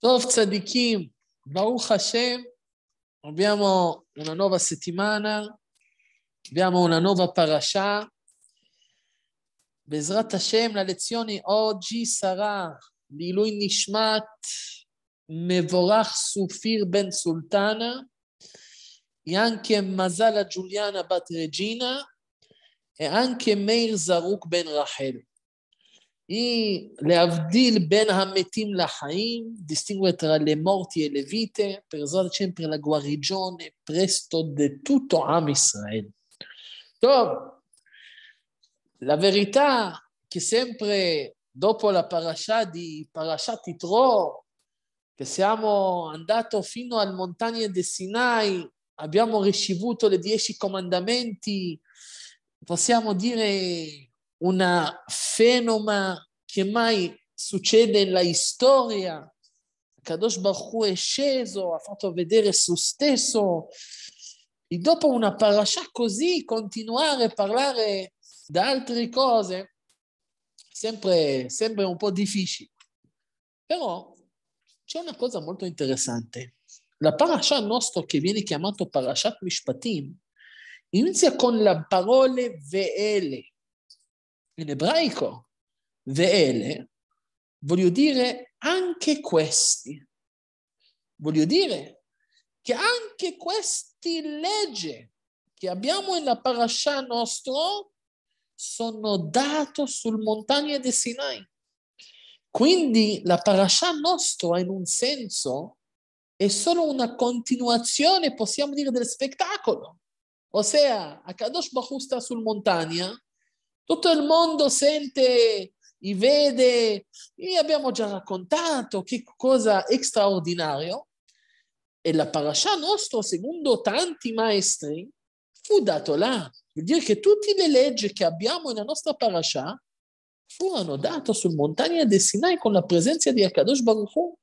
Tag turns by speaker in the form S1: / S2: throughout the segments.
S1: Todos tzadikim, Baruch Hashem, abbiamo una nuova settimana, abbiamo una nuova parasha. Bezrat Hashem, la lezione oggi sarà di lui Nishmat Mevorach Sufir Ben Sultana e anche Mazala Giuliana Bat Regina e anche Meir Zaruk Ben Rachel. היא להבדיל בין המתים לחיים, distingue tra le morti e le vite, per usare sempre la guarigione presto di tutto Am Israele. la verità che sempre dopo la parasha di Parashat Titro, che siamo andati fino al montagne di Sinai, abbiamo ricevuto le dieci comandamenti, possiamo dire una fenoma che mai succede nella storia. Kadosh Baruch Hu è sceso, ha fatto vedere se stesso. E dopo una parasha così, continuare a parlare da altre cose, sempre, sempre un po' difficile. Però c'è una cosa molto interessante. La parasha nostra che viene chiamata Parashat Mishpatim inizia con le parole ve'ele, in ebraico, ve'ele, voglio dire anche questi. Voglio dire che anche questi leggi che abbiamo nella parasha nostro sono dato sul montagna di Sinai. Quindi la parasha nostra in un senso è solo una continuazione, possiamo dire, del spettacolo. Ossia, Akadosh Baruch sta sul montagna tutto il mondo sente, i vede, e abbiamo già raccontato che cosa straordinario. E la parasha nostra, secondo tanti maestri, fu dato là. Vuol dire che tutte le leggi che abbiamo nella nostra parasha furono date sul montagna del Sinai con la presenza di Akadosh Baruch Hu.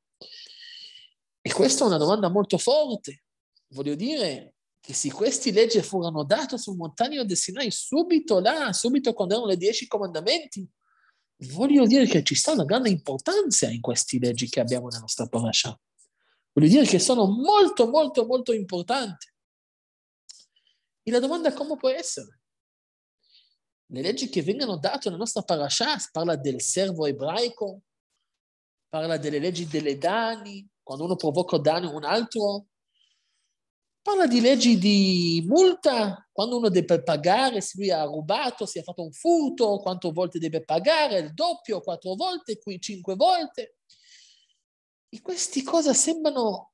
S1: E questa è una domanda molto forte. Voglio dire, che se queste leggi furono date sul montagno del Sinai subito là, subito quando erano le dieci comandamenti, voglio dire che ci sta una grande importanza in queste leggi che abbiamo nella nostra parasha. Voglio dire che sono molto, molto, molto importanti. E la domanda è come può essere? Le leggi che vengono date nella nostra parasha parla del servo ebraico, parla delle leggi delle danni, quando uno provoca danni a un altro, parla di leggi di multa, quando uno deve pagare, se lui ha rubato, se ha fatto un furto, quante volte deve pagare, il doppio, quattro volte, qui cinque volte. E queste cose sembrano,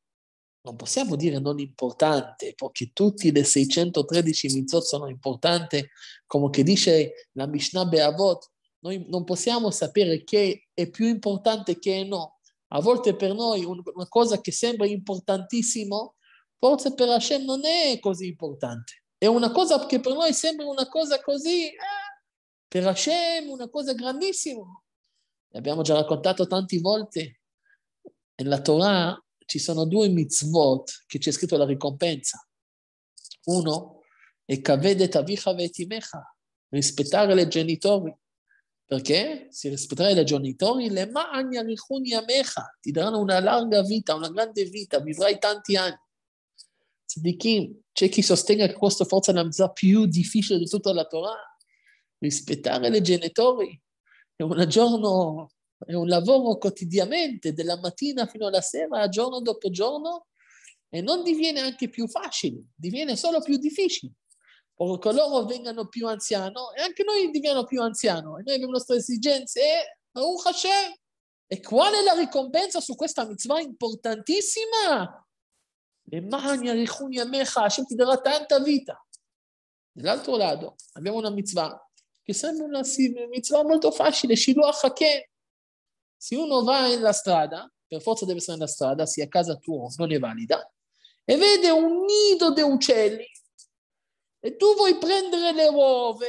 S1: non possiamo dire non importanti, perché tutti le 613 mitzot sono importanti, come dice la Mishnah Be'avot, noi non possiamo sapere che è più importante che no. A volte per noi una cosa che sembra importantissima forse per Hashem non è così importante. È una cosa che per noi sembra una cosa così, eh, per Hashem una cosa grandissima. L'abbiamo già raccontato tante volte. Nella Torah ci sono due mitzvot che c'è scritto la ricompensa. Uno è kavedet avicha vetimecha, rispettare i genitori. Perché? Se rispettare i genitori, le ma'an yarichun yamecha, ti daranno una larga vita, una grande vita, vivrai tanti anni di chi c'è chi sostenga che questo forza è la cosa più difficile di tutta la Torah. Rispettare i genitori è un giorno, è un lavoro quotidianamente, dalla mattina fino alla sera, giorno dopo giorno, e non diviene anche più facile, diviene solo più difficile. Perché coloro vengano più anziani e anche noi diveniamo più anziani, e noi abbiamo le nostre esigenze e Baruch Hashem. E qual è la ricompensa su questa mitzvah importantissima? Lemani arichun yamecha, Hashem tanta vita. Dall'altro lato abbiamo una mitzvah che sembra una mitzvah molto facile, shiloh che se uno va nella strada, per forza deve stare nella strada, sia a casa tua non è valida, e vede un nido di uccelli e tu vuoi prendere le uova,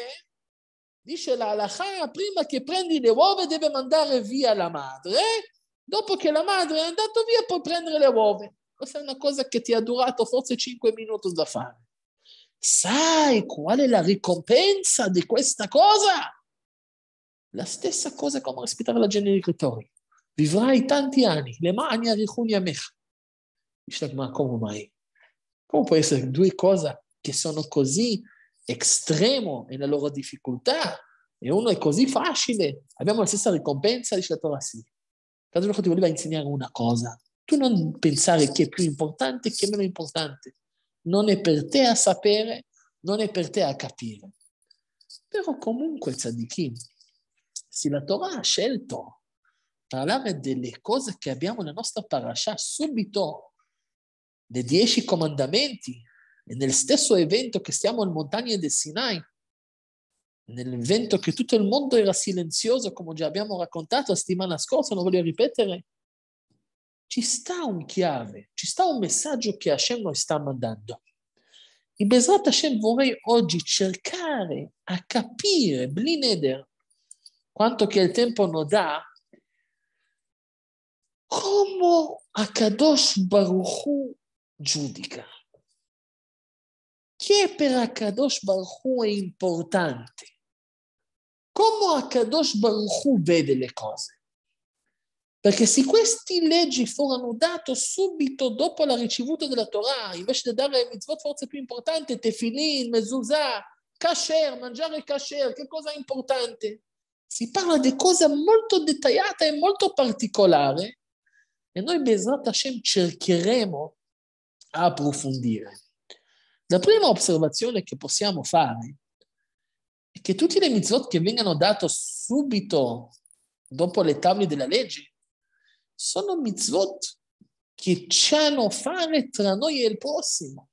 S1: dice la halakha, prima che prendi le uova deve mandare via la madre, dopo che la madre è andata via puoi prendere le uova questa è una cosa che ti ha durato forse 5 minuti da fare. Sai qual è la ricompensa di questa cosa? La stessa cosa come respirare la genericatori. Vivrai tanti anni, le mani arricuni a me. Ma come mai? Come può essere due cose che sono così estreme nella loro difficoltà e uno è così facile? Abbiamo la stessa ricompensa, dice la Torah sì. Tanto ti voleva insegnare una cosa, tu non pensare che è più importante e chi è meno importante. Non è per te a sapere, non è per te a capire. Però comunque, tzadikim, se la Torah ha scelto parlare delle cose che abbiamo nella nostra parasha subito, dei dieci comandamenti, e nel stesso evento che stiamo alle montagne del Sinai, nell'evento che tutto il mondo era silenzioso, come già abbiamo raccontato la settimana scorsa, non voglio ripetere, ci sta un chiave, ci sta un messaggio che Hashem noi sta mandando. In Besrat Hashem vorrei oggi cercare a capire, Blineder, quanto che il tempo non dà, come Akadosh Baruch Hu giudica. Che per Akadosh Baruch Hu è importante? Come Akadosh Baruch Hu vede le cose? Perché se queste leggi furono date subito dopo la ricevuta della Torah, invece di dare mitzvot forse più importante, tefilin, mezuzah, kasher, mangiare kasher, che cosa è importante? Si parla di cosa molto dettagliata e molto particolare e noi Bezrat Hashem cercheremo a approfondire. La prima osservazione che possiamo fare è che tutte le mitzvot che vengono date subito dopo le tavole della legge sono mitzvot che ci hanno a fare tra noi e il prossimo.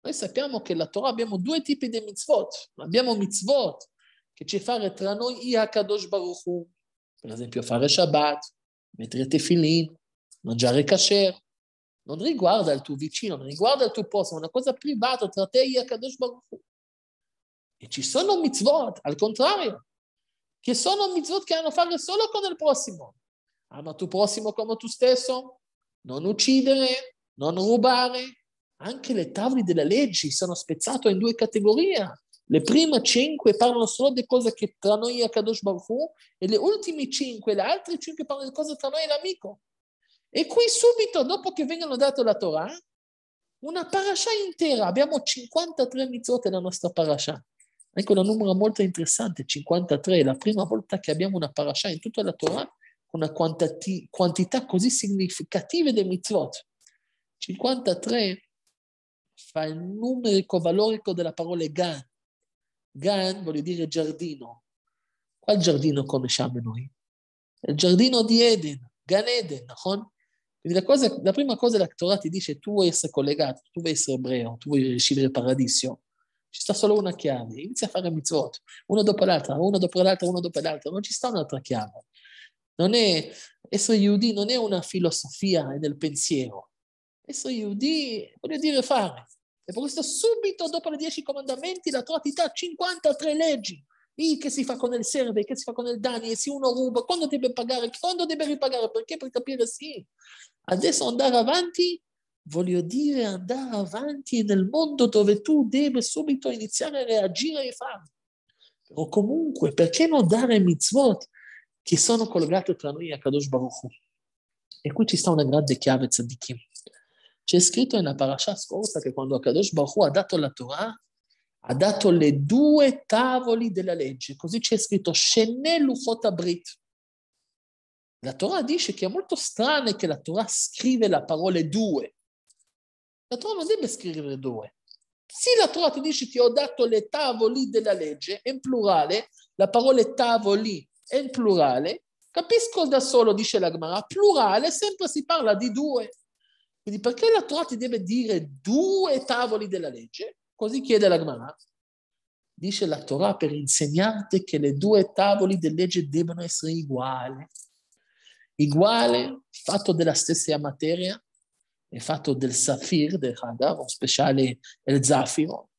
S1: Noi sappiamo che la Torah abbiamo due tipi di mitzvot. Abbiamo mitzvot che ci fare tra noi e Hakadosh Baruch Hu. Per esempio fare Shabbat, mettere tefillin, mangiare kasher. Non riguarda il tuo vicino, non riguarda il tuo prossimo, è una cosa privata tra te e Hakadosh Baruch Hu. E ci sono mitzvot, al contrario, che sono mitzvot che hanno a fare solo con il prossimo. Ama ah, tuo prossimo come tu stesso, non uccidere, non rubare. Anche le tavole della legge sono spezzate in due categorie. Le prime cinque parlano solo di cose che tra noi è Kadosh Baruch e le ultime cinque, le altre cinque parlano di cose tra noi e l'amico. E qui subito, dopo che vengono date la Torah, una parasha intera, abbiamo 53 mitzvot nella nostra parasha. Ecco un numero molto interessante, 53, la prima volta che abbiamo una parasha in tutta la Torah una quantità, quantità così significativa di mitzvot. 53 fa il numerico valorico della parola Gan. Gan vuol dire giardino. Qual giardino conosciamo noi? Il giardino di Eden, Gan Eden, no? Quindi la, cosa, la, prima cosa che la Torah ti dice tu vuoi essere collegato, tu vuoi essere ebreo, tu vuoi ricevere il paradiso. Ci sta solo una chiave, inizia a fare mitzvot, una dopo l'altra, una dopo l'altra, una dopo l'altra, non ci sta un'altra chiave. Non è, essere Yehudi non è una filosofia eh, del pensiero. Essere Yehudi voglio dire fare. E per questo subito dopo i dieci comandamenti la tua attività dà 53 leggi. I che si fa con il serve, che si fa con il danni, e se uno ruba, quando deve pagare, quando deve ripagare, perché per capire sì. Adesso andare avanti, voglio dire andare avanti nel mondo dove tu devi subito iniziare a reagire e fare. O comunque, perché non dare mitzvot? che sono collegate tra noi e Kadosh Baruch Hu. E qui ci sta una grande chiave tzadikim. C'è scritto nella parasha scorsa che quando Kadosh Baruch Hu ha dato la Torah, ha dato le due tavoli della legge. Così c'è scritto Sheneluchot Abrit. La Torah dice che è molto strano che la Torah scrive la parola due. La Torah non deve scrivere due. Se la Torah ti dice che ho dato le tavoli della legge, in plurale, la parola tavoli e il plurale, capisco da solo, dice la Gemara, plurale sempre si parla di due. Quindi perché la Torah ti deve dire due tavoli della legge? Così chiede la Gemara. Dice la Torah per insegnarti che le due tavoli della legge devono essere uguali. Uguale, fatto della stessa materia, è fatto del safir, del hadar, un speciale, il zafiro,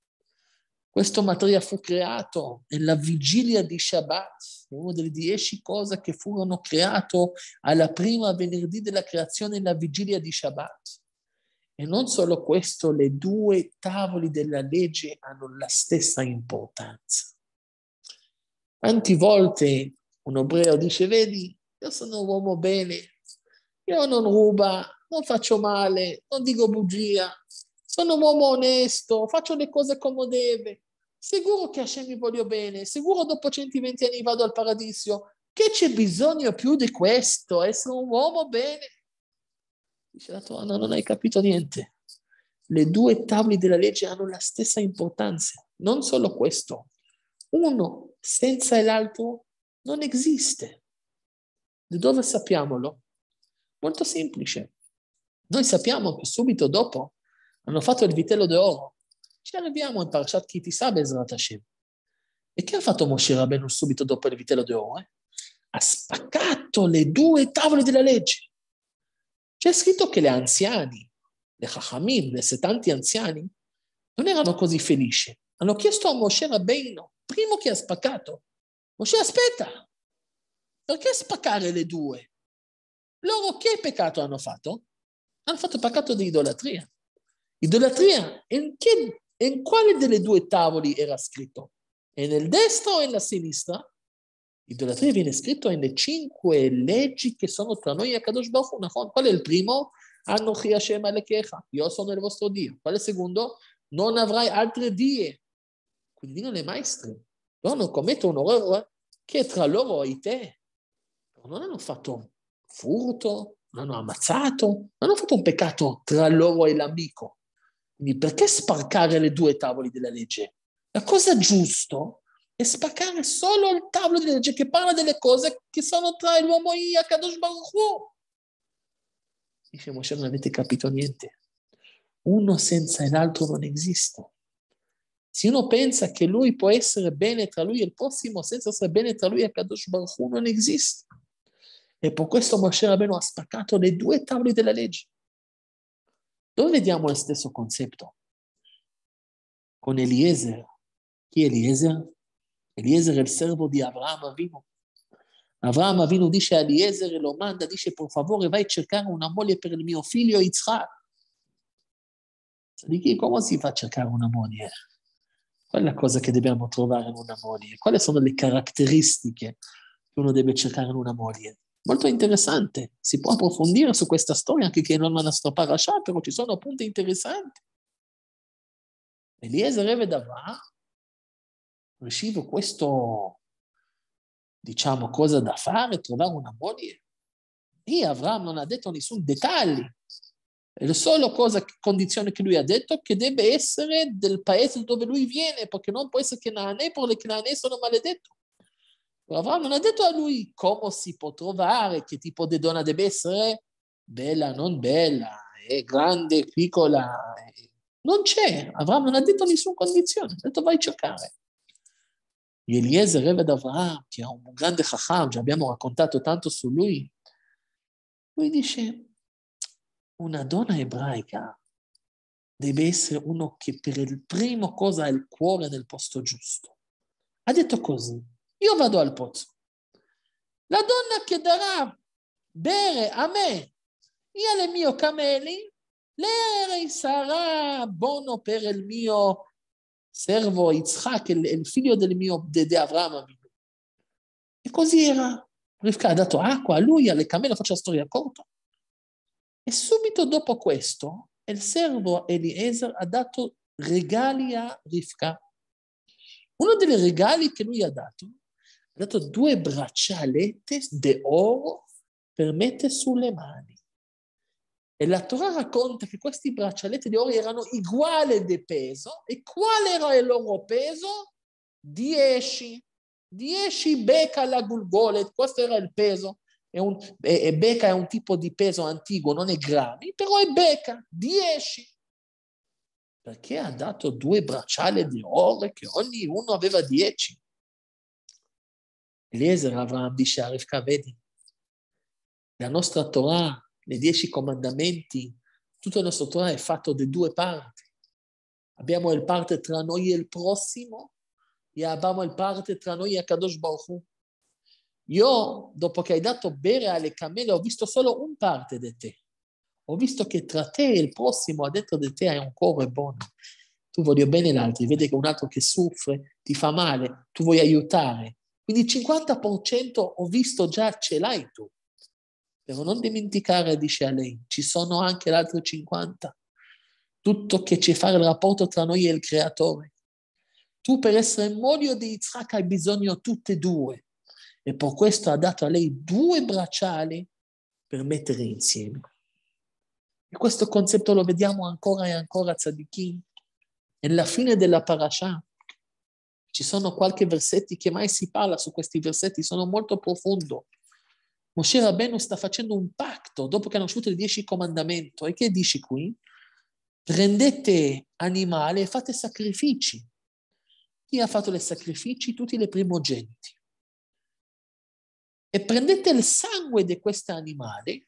S1: questo materia fu creato nella vigilia di Shabbat, una delle dieci cose che furono create alla prima venerdì della creazione, la vigilia di Shabbat. E non solo questo, le due tavoli della legge hanno la stessa importanza. Tante volte un ebreo dice, vedi, io sono un uomo bene, io non ruba, non faccio male, non dico bugia, sono un uomo onesto, faccio le cose come deve. Sicuro che Hashem mi voglio bene, sicuro dopo 120 anni vado al paradiso. Che c'è bisogno più di questo? Essere un uomo bene? Dice la tua, no, non hai capito niente. Le due tavole della legge hanno la stessa importanza, non solo questo. Uno senza l'altro non esiste. Di dove sappiamolo? Molto semplice. Noi sappiamo che subito dopo hanno fatto il vitello d'oro Arriviamo in Parashat Chi ti sa Bezrat Hashem. E che ha fatto Moshe Rabbeinu subito dopo il vitello d'oro? Ha spaccato le due tavole della legge. C'è scritto che le anziani, le Chachamim, le settanti anziani, non erano così felici. Hanno chiesto a Moshe Rabbeinu, primo che ha spaccato, Moshe aspetta, perché spaccare le due? Loro che peccato hanno fatto? Hanno fatto peccato di idolatria. Idolatria, in che in quale delle due tavoli era scritto? E nel destro o nella sinistra? Idolatria viene scritto nelle cinque leggi che sono tra noi e Kadosh Baruch Qual è il primo? Anochi Hashem Alekecha. Io sono il vostro Dio. Qual è il secondo? Non avrai altre die. Quindi non è maestro. Loro non commettono un errore che tra loro e te. Non hanno fatto furto, non hanno ammazzato, non hanno fatto un peccato tra loro e l'amico. Quindi perché sparcare le due tavole della legge? La cosa giusta è spaccare solo il tavolo della legge che parla delle cose che sono tra l'uomo e il Kadosh Baruch Hu. Dice Moshe, non avete capito niente. Uno senza l'altro non esiste. Se uno pensa che lui può essere bene tra lui e il prossimo senza essere bene tra lui e Kadosh Baruch Hu, non esiste. E per questo Moshe Rabbeinu ha spaccato le due tavole della legge. Dove vediamo lo stesso concetto? Con Eliezer. Chi è Eliezer? Eliezer è il servo di Avram Avino. Avram Avino dice a Eliezer e lo manda, dice per favore vai a cercare una moglie per il mio figlio Yitzhak. Di chi, come si fa a cercare una moglie? Qual è la cosa che dobbiamo trovare in una moglie? Quali sono le caratteristiche che uno deve cercare in una moglie? molto interessante. Si può approfondire su questa storia anche che non è la nostra parasha, però ci sono punti interessanti. Eliezer Evedavà riceve questo, diciamo, cosa da fare, trovare una moglie. E Avram non ha detto nessun dettaglio. È solo cosa, condizione che lui ha detto che deve essere del paese dove lui viene, perché non può essere che Naanè, perché Naanè sono maledetto. Avram non ha detto a lui come si può trovare, che tipo di donna deve essere, bella, non bella, è grande, piccola. Non c'è, Avram non ha detto nessuna condizione, ha detto vai a cercare. Eliezer Eved Avram, che è un grande chacham, già abbiamo raccontato tanto su lui, lui dice, una donna ebraica deve essere uno che per il primo cosa ha il cuore nel posto giusto. Ha detto così, io vado al pozzo. La donna che darà bere a me e alle mie cameli, lei sarà buono per il mio servo Yitzhak, il, figlio del mio dede Avram. E così era. Rivka ha dato acqua a lui, alle camele, faccio la storia corta. E subito dopo questo, il servo Eliezer ha dato regali a Rivka. Uno dei regali che lui ha dato ha dato due braccialette d'oro per mettere sulle mani. E la Torah racconta che questi braccialetti di oro erano uguali di peso. E qual era il loro peso? Dieci. Dieci beca la gulgolet, questo era il peso. È un, e, e beca è un tipo di peso antico, non è grammi, però è beca, Dieci. Perché ha dato due bracciali di oro che ognuno aveva dieci? Eliezer, Avram, Disha, Rivka, vedi, la nostra Torah, le dieci comandamenti, tutto il nostro Torah è fatto di due parti. Abbiamo il parte tra noi e il prossimo e abbiamo il parte tra noi e Kadosh Baruch Hu. Io, dopo che hai dato bere alle camelle, ho visto solo un parte di te. Ho visto che tra te e il prossimo, ha detto di te, hai un cuore buono. Tu voglio bene l'altro, vedi che un altro che soffre ti fa male, tu vuoi aiutare. Quindi il 50% ho visto già ce l'hai tu. Devo non dimenticare, dice a lei, ci sono anche l'altro 50. Tutto che ci fa il rapporto tra noi e il creatore. Tu per essere moglie di Yitzhak hai bisogno tutte e due. E per questo ha dato a lei due bracciali per mettere insieme. E questo concetto lo vediamo ancora e ancora, Tzadikim. Nella fine della parasha ci sono qualche versetti che mai si parla su questi versetti, sono molto profondo. Moshe Rabbeinu sta facendo un pacto dopo che hanno scritto i dieci comandamenti. E che dice qui? Prendete animali e fate sacrifici. Chi ha fatto i sacrifici? Tutti le primogeniti. E prendete il sangue di questo animale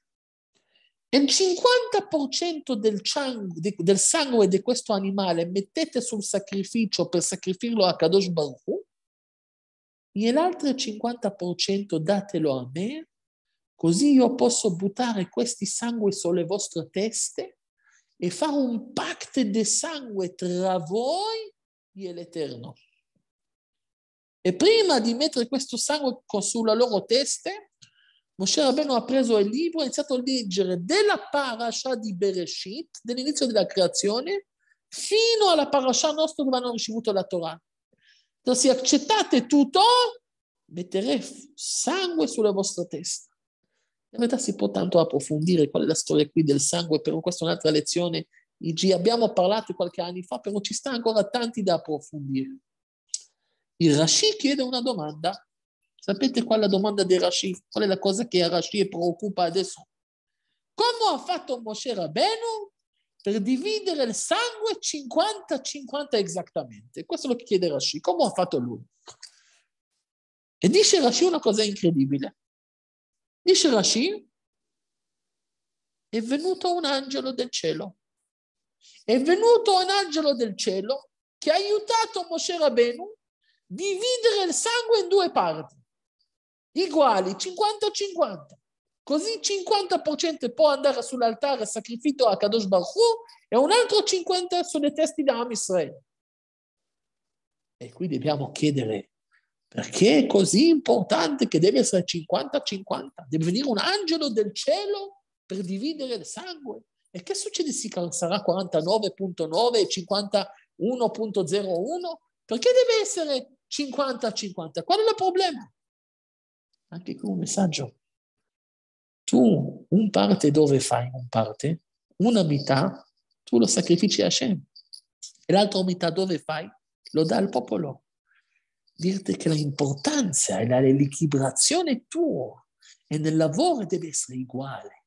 S1: e il 50% del, di, del, sangue di questo animale mettete sul sacrificio per sacrificarlo a Kadosh Baruch Hu, e l'altro 50% datelo a me, così io posso buttare questi sangue sulle vostre teste e fare un pacto di sangue tra voi e l'Eterno. E prima di mettere questo sangue sulla loro testa, Moshe Rabbeinu ha preso il libro e ha iniziato a leggere della parasha di Bereshit, dell'inizio della creazione, fino alla parasha nostra dove hanno ricevuto la Torah. Però cioè, se accettate tutto, mettere sangue sulla vostra testa. In realtà si può tanto approfondire qual è la storia qui del sangue, però questa è un'altra lezione. IG. Abbiamo parlato qualche anno fa, però ci sta ancora tanti da approfondire. Il Rashi chiede una domanda Sapete qual è la domanda di Rashi? Qual è la cosa che a Rashi preoccupa adesso? Come ha fatto Moshe Rabbeinu per dividere il sangue 50-50 esattamente? Questo è lo che chiede Rashi. Come ha fatto lui? E dice Rashi una cosa incredibile. Dice Rashi, è venuto un angelo del cielo. È venuto un angelo del cielo che ha aiutato Moshe Rabbeinu dividere il sangue in due parti uguali 50-50. Così 50% può andare sull'altare sacrificato a Kadosh Baruch Hu, e un altro 50% sulle teste di Am Israele. E qui dobbiamo chiedere perché è così importante che deve essere 50-50? Deve venire un angelo del cielo per dividere il sangue? E che succede se sarà 49.9 e 51.01? Perché deve essere 50-50? Qual è il problema? anche con un messaggio. Tu un parte dove fai un parte? Una metà tu lo sacrifici a Hashem e l'altra metà dove fai? Lo dà al popolo. Dirti che l'importanza e l'equilibrazione tua e nel lavoro deve essere uguale.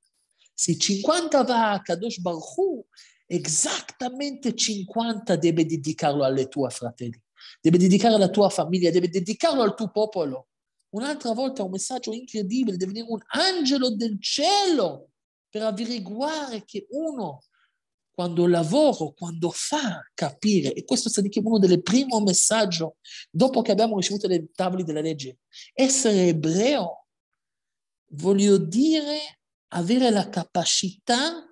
S1: Se 50 va a Kadosh Baruch Hu, esattamente 50 deve dedicarlo alle tue fratelli, deve dedicarlo alla tua famiglia, deve dedicarlo al tuo popolo un'altra volta un messaggio incredibile di venire un angelo del cielo per averiguare che uno quando lavoro, quando fa capire, e questo sta dicendo uno del primo messaggio dopo che abbiamo ricevuto le tavole della legge, essere ebreo voglio dire avere la capacità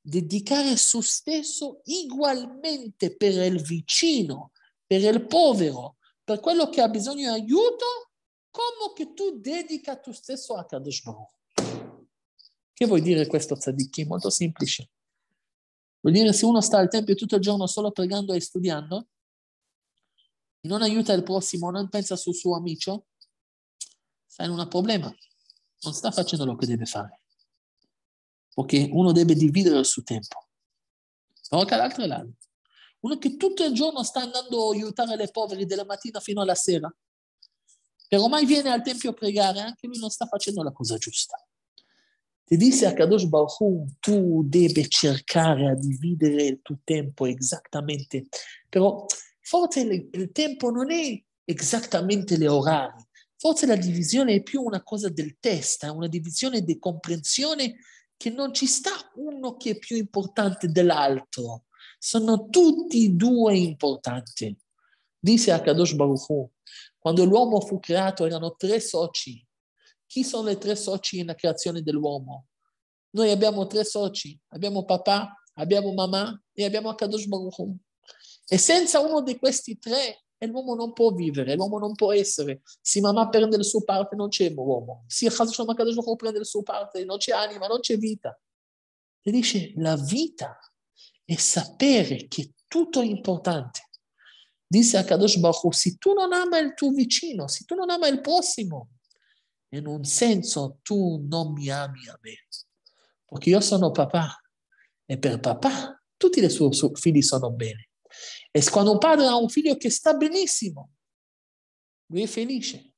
S1: di dedicare se stesso ugualmente per il vicino, per il povero, per quello che ha bisogno di aiuto come che tu dedica tu stesso a Kadosh Baruch. Che vuol dire questo tzaddik? Molto semplice. Vuol dire se uno sta al tempio tutto il giorno solo pregando e studiando, non aiuta il prossimo, non pensa sul suo amico, sta in un problema. Non sta facendo quello che deve fare. Perché uno deve dividere il suo tempo. Però l'altro è l'altro. Uno che tutto il giorno sta andando a aiutare le poveri dalla mattina fino alla sera, che ormai viene al Tempio a pregare, anche lui non sta facendo la cosa giusta. Ti disse a Kadosh Baruch tu devi cercare a dividere il tuo tempo esattamente, però forse il, il tempo non è esattamente le orari, forse la divisione è più una cosa del testa, una divisione di comprensione che non ci sta uno che è più importante dell'altro, sono tutti e due importanti. Disse a Kadosh Baruch quando l'uomo fu creato erano tre soci. Chi sono i tre soci nella creazione dell'uomo? Noi abbiamo tre soci, abbiamo papà, abbiamo mamà e abbiamo Akadosh Baruch Hu. E senza uno di questi tre e l'uomo non può vivere, l'uomo non può essere. Se mamma prende il suo parte non c'è uomo. Se Akadosh Baruch Hu prende il suo parte non c'è anima, non c'è vita. E dice la vita è sapere che tutto è importante Disse a Kadosh Baruch, se tu non ama il tuo vicino, se tu non ama il prossimo, in un senso tu non mi ami a me, perché io sono papà e per papà tutti i suoi figli sono bene. E quando un padre ha un figlio che sta benissimo, lui è felice.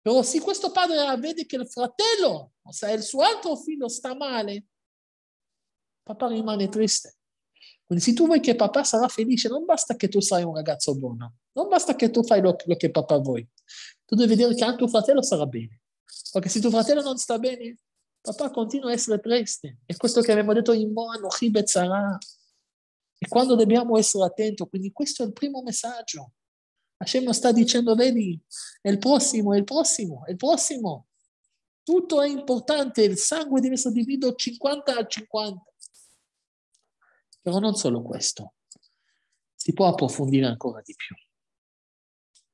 S1: Però se questo padre vede che il fratello, o se il suo altro figlio sta male, papà rimane triste. Quindi se tu vuoi che papà sarà felice, non basta che tu sarai un ragazzo buono, non basta che tu fai lo, che papà vuoi, tu devi vedere che anche tuo fratello sarà bene. Perché se tuo fratello non sta bene, papà continua a essere triste. E questo che abbiamo detto in Moano, sarà. E quando dobbiamo essere attenti, quindi questo è il primo messaggio. Hashem sta dicendo, vedi, è il prossimo, è il prossimo, è il prossimo. Tutto è importante, il sangue deve essere diviso 50 a 50. Però non solo questo, si può approfondire ancora di più.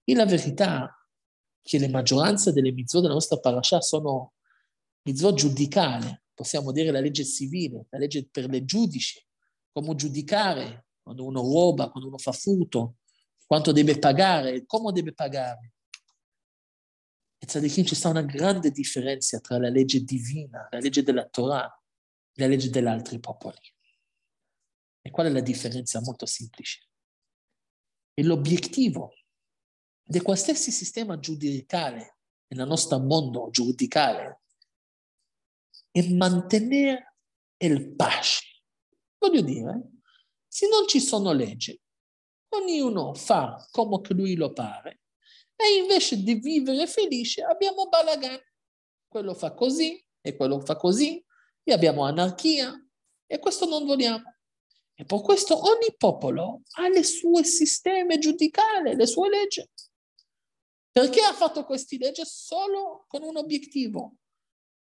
S1: E la verità è che le maggioranze delle mitzvot della nostra parasha sono mitzvot giudicale, possiamo dire la legge civile, la legge per le giudici, come giudicare quando uno ruba, quando uno fa furto, quanto deve pagare, come deve pagare. E Tzadikim c'è una grande differenza tra la legge divina, la legge della Torah e la legge degli altri popoli. E qual è la differenza? Molto semplice. E l'obiettivo di qualsiasi sistema giudicale nel nostro mondo giudicale è mantenere il pace. Voglio dire, eh, se non ci sono leggi, ognuno fa come lui lo pare e invece di vivere felice abbiamo balagan. Quello fa così e quello fa così e abbiamo anarchia e questo non vogliamo. E per questo ogni popolo ha le sue sistemi giudicali, le sue leggi. Perché ha fatto queste leggi? Solo con un obiettivo,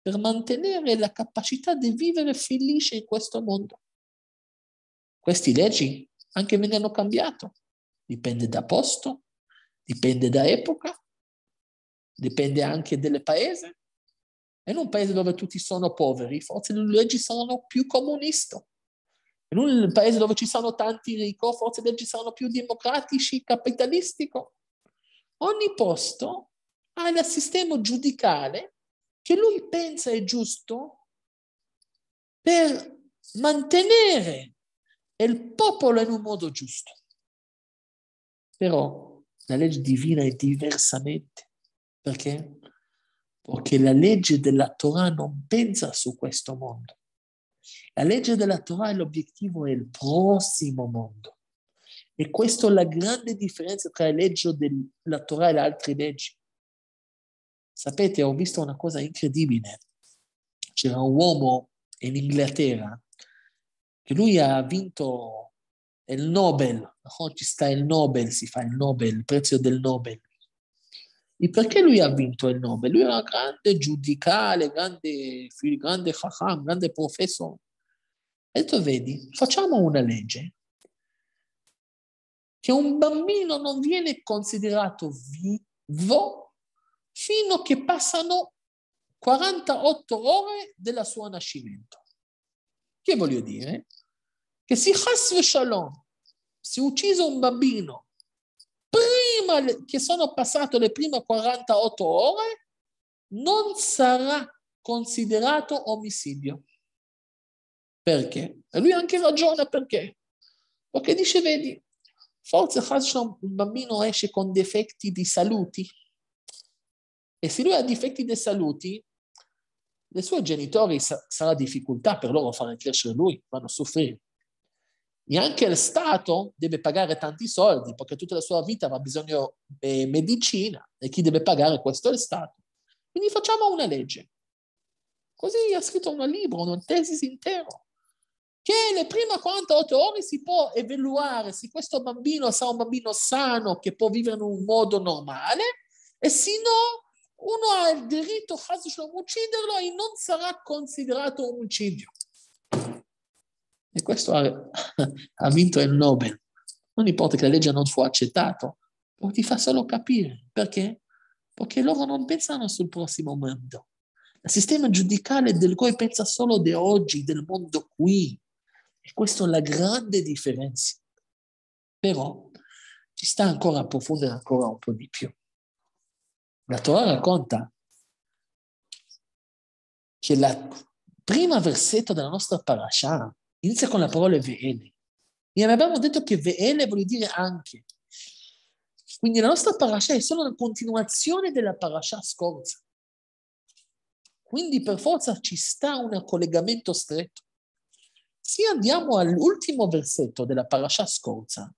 S1: per mantenere la capacità di vivere felice in questo mondo. Queste leggi anche vengono cambiate, dipende da posto, dipende da epoca, dipende anche dal paese. In un paese dove tutti sono poveri, forse le leggi saranno più comuniste in un paese dove ci sono tanti ricchi, forse ci saranno più democratici, capitalistico. Ogni posto ha il sistema giudicale che lui pensa è giusto per mantenere il popolo in un modo giusto. Però la legge divina è diversamente. Perché? Perché la legge della Torah non pensa su questo mondo. La legge della Torah è l'obiettivo è il prossimo mondo. E questa è la grande differenza tra la legge della Torah e le altre leggi. Sapete, ho visto una cosa incredibile. C'era un uomo in Inghilterra che lui ha vinto il Nobel. Oggi sta il Nobel, si fa il Nobel, il prezzo del Nobel. E perché lui ha vinto il Nobel? Lui era un grande giudicale, grande, grande chacham, grande professore. Ha detto, vedi, facciamo una legge che un bambino non viene considerato vivo fino a che passano 48 ore della sua nascimento. Che voglio dire? Che se Hasve Shalom si è ucciso un bambino prima che sono passate le prime 48 ore, non sarà considerato omicidio. Perché? E lui anche ragiona perché. Perché dice, vedi, forse un bambino esce con difetti di saluti. E se lui ha difetti di saluti, dei suoi genitori sarà difficoltà per loro fare crescere lui, vanno a soffrire. E anche il Stato deve pagare tanti soldi perché tutta la sua vita avrà bisogno di medicina e chi deve pagare questo è il Stato. Quindi facciamo una legge. Così ha scritto un libro, una tesi intero che le prime 48 ore si può evaluare se questo bambino sarà un bambino sano che può vivere in un modo normale e se no uno ha il diritto di ucciderlo e non sarà considerato un omicidio. E questo ha, ha vinto il Nobel. Non importa che la legge non fu accettata, ti fa solo capire perché? Perché loro non pensano sul prossimo mondo. Il sistema giudicale del GOI pensa solo di oggi, del mondo qui. E questa è la grande differenza. Però ci sta ancora a approfondire ancora un po' di più. La Torah racconta che la prima versetto della nostra parasha inizia con la parola ve'ele. E abbiamo detto che ve'ele vuol dire anche. Quindi la nostra parasha è solo una continuazione della parasha scorsa. Quindi per forza ci sta un collegamento stretto. Se andiamo all'ultimo versetto della parasha scorsa,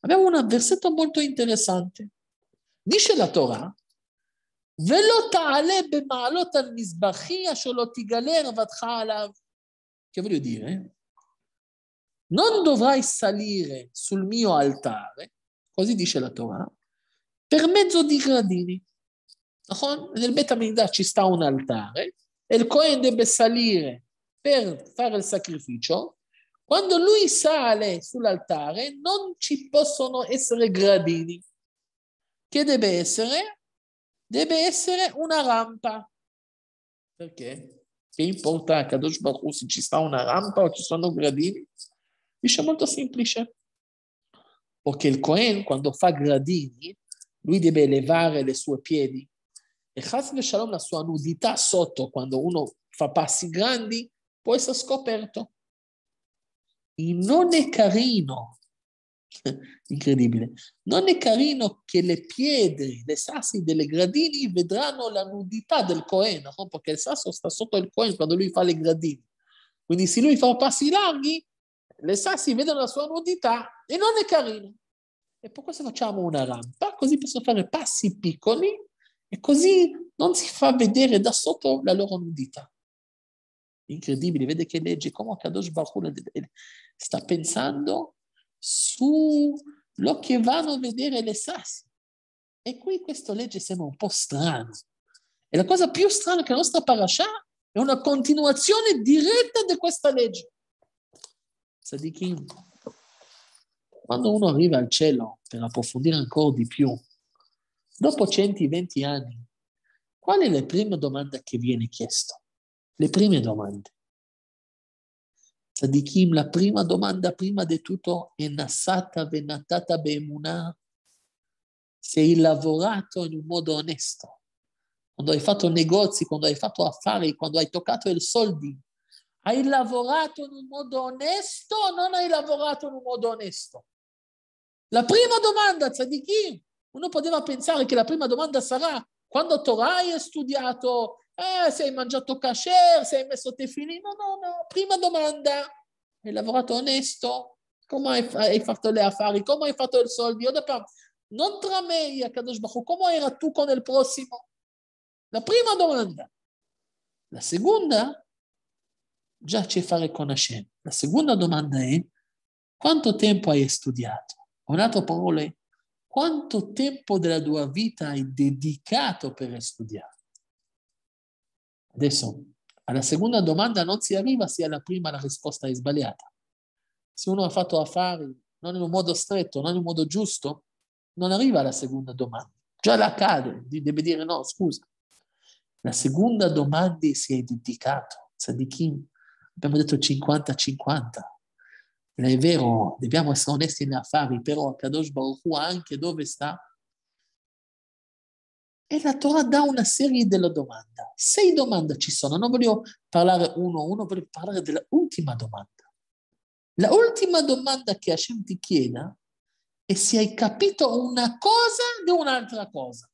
S1: abbiamo un versetto molto interessante. Dice la Torah, ולא תעלה במעלות על מזבחי אשר לא תגלה ערוותך עליו. Che voglio dire? Non dovrai salire sul mio altare, così dice la Torah, per mezzo di gradini. Nel Betamigdash ci sta un altare e il Cohen deve salire per fare il sacrificio, quando lui sale sull'altare non ci possono essere gradini, che deve essere, deve essere una rampa. Perché? Che importa a Kadosh Baruch se ci sta una rampa o ci sono gradini? Dice molto semplice. Perché il Kohen, quando fa gradini, lui deve elevare le sue piedi. E Chas Shalom la sua nudità sotto, quando uno fa passi grandi, può essere scoperto. E non è carino, incredibile, non è carino che le pietre, le sassi delle gradini vedranno la nudità del Cohen, no? perché il sasso sta sotto il Cohen quando lui fa le gradini. Quindi se lui fa passi larghi, le sassi vedono la sua nudità e non è carino. E per questo facciamo una rampa, così possono fare passi piccoli e così non si fa vedere da sotto la loro nudità incredibili, vede che legge come Kadosh Baruch sta pensando su sullo che vanno a vedere le sassi. E qui questa legge sembra un po' strana. E la cosa più strana è che la nostra parasha è una continuazione diretta di questa legge. Sadichim, quando uno arriva al cielo per approfondire ancora di più, dopo 120 anni, qual è la prima domanda che viene chiesta? le prime domande. Tzadikim, la prima domanda prima di tutto è nasata venatata beemunah. Sei lavorato in un modo onesto. Quando hai fatto negozi, quando hai fatto affari, quando hai toccato i soldi, hai lavorato in un modo onesto o non hai lavorato in un modo onesto? La prima domanda, tzadikim, uno poteva pensare che la prima domanda sarà quando Torah hai studiato, Ah, se hai mangiato kasher, se hai messo tefilin, no, no, no. Prima domanda, hai lavorato onesto? Come hai, hai fatto le affari? Come hai fatto i soldi? Ah, non tra me e Kadosh Baruch come era tu con il prossimo? La prima domanda. La seconda, già c'è fare con Hashem. La seconda domanda è, quanto tempo hai studiato? Un altro parole, quanto tempo della tua vita hai dedicato per studiare? Adesso, alla seconda domanda non si arriva se alla prima la risposta è sbagliata. Se uno ha fatto affari non in un modo stretto, non in un modo giusto, non arriva alla seconda domanda. Già la cade, deve dire no, scusa. La seconda domanda si è dedicato. Sadikim, abbiamo detto 50-50. È vero, dobbiamo essere onesti negli affari, però Kadosh Baruch Hu anche dove sta e la Torah dà una serie delle domande. Sei domande ci sono, non voglio parlare uno a uno, voglio parlare dell'ultima domanda. La ultima domanda che Hashem ti chiede è se hai capito una cosa di un'altra cosa.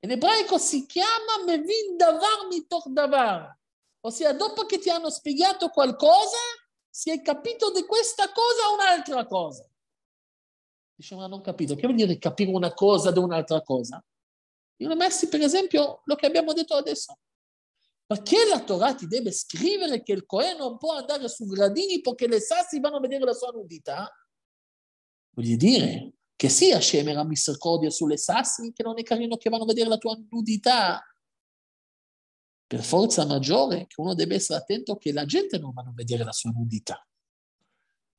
S1: In ebraico si chiama Mevin Davar Mitoch Davar, ossia dopo che ti hanno spiegato qualcosa, si è capito di questa cosa o un'altra cosa. Diciamo, non capito. Che vuol dire capire una cosa da un'altra cosa? Io ho messo per esempio lo che abbiamo detto adesso. Ma che la Torah ti deve scrivere che il Coe non può andare su gradini perché le sassi vanno a vedere la sua nudità? Voglio dire che sì, Hashem era misericordia sulle sassi, che non è carino che vanno a vedere la tua nudità. Per forza maggiore che uno deve essere attento che la gente non vanno a vedere la sua nudità.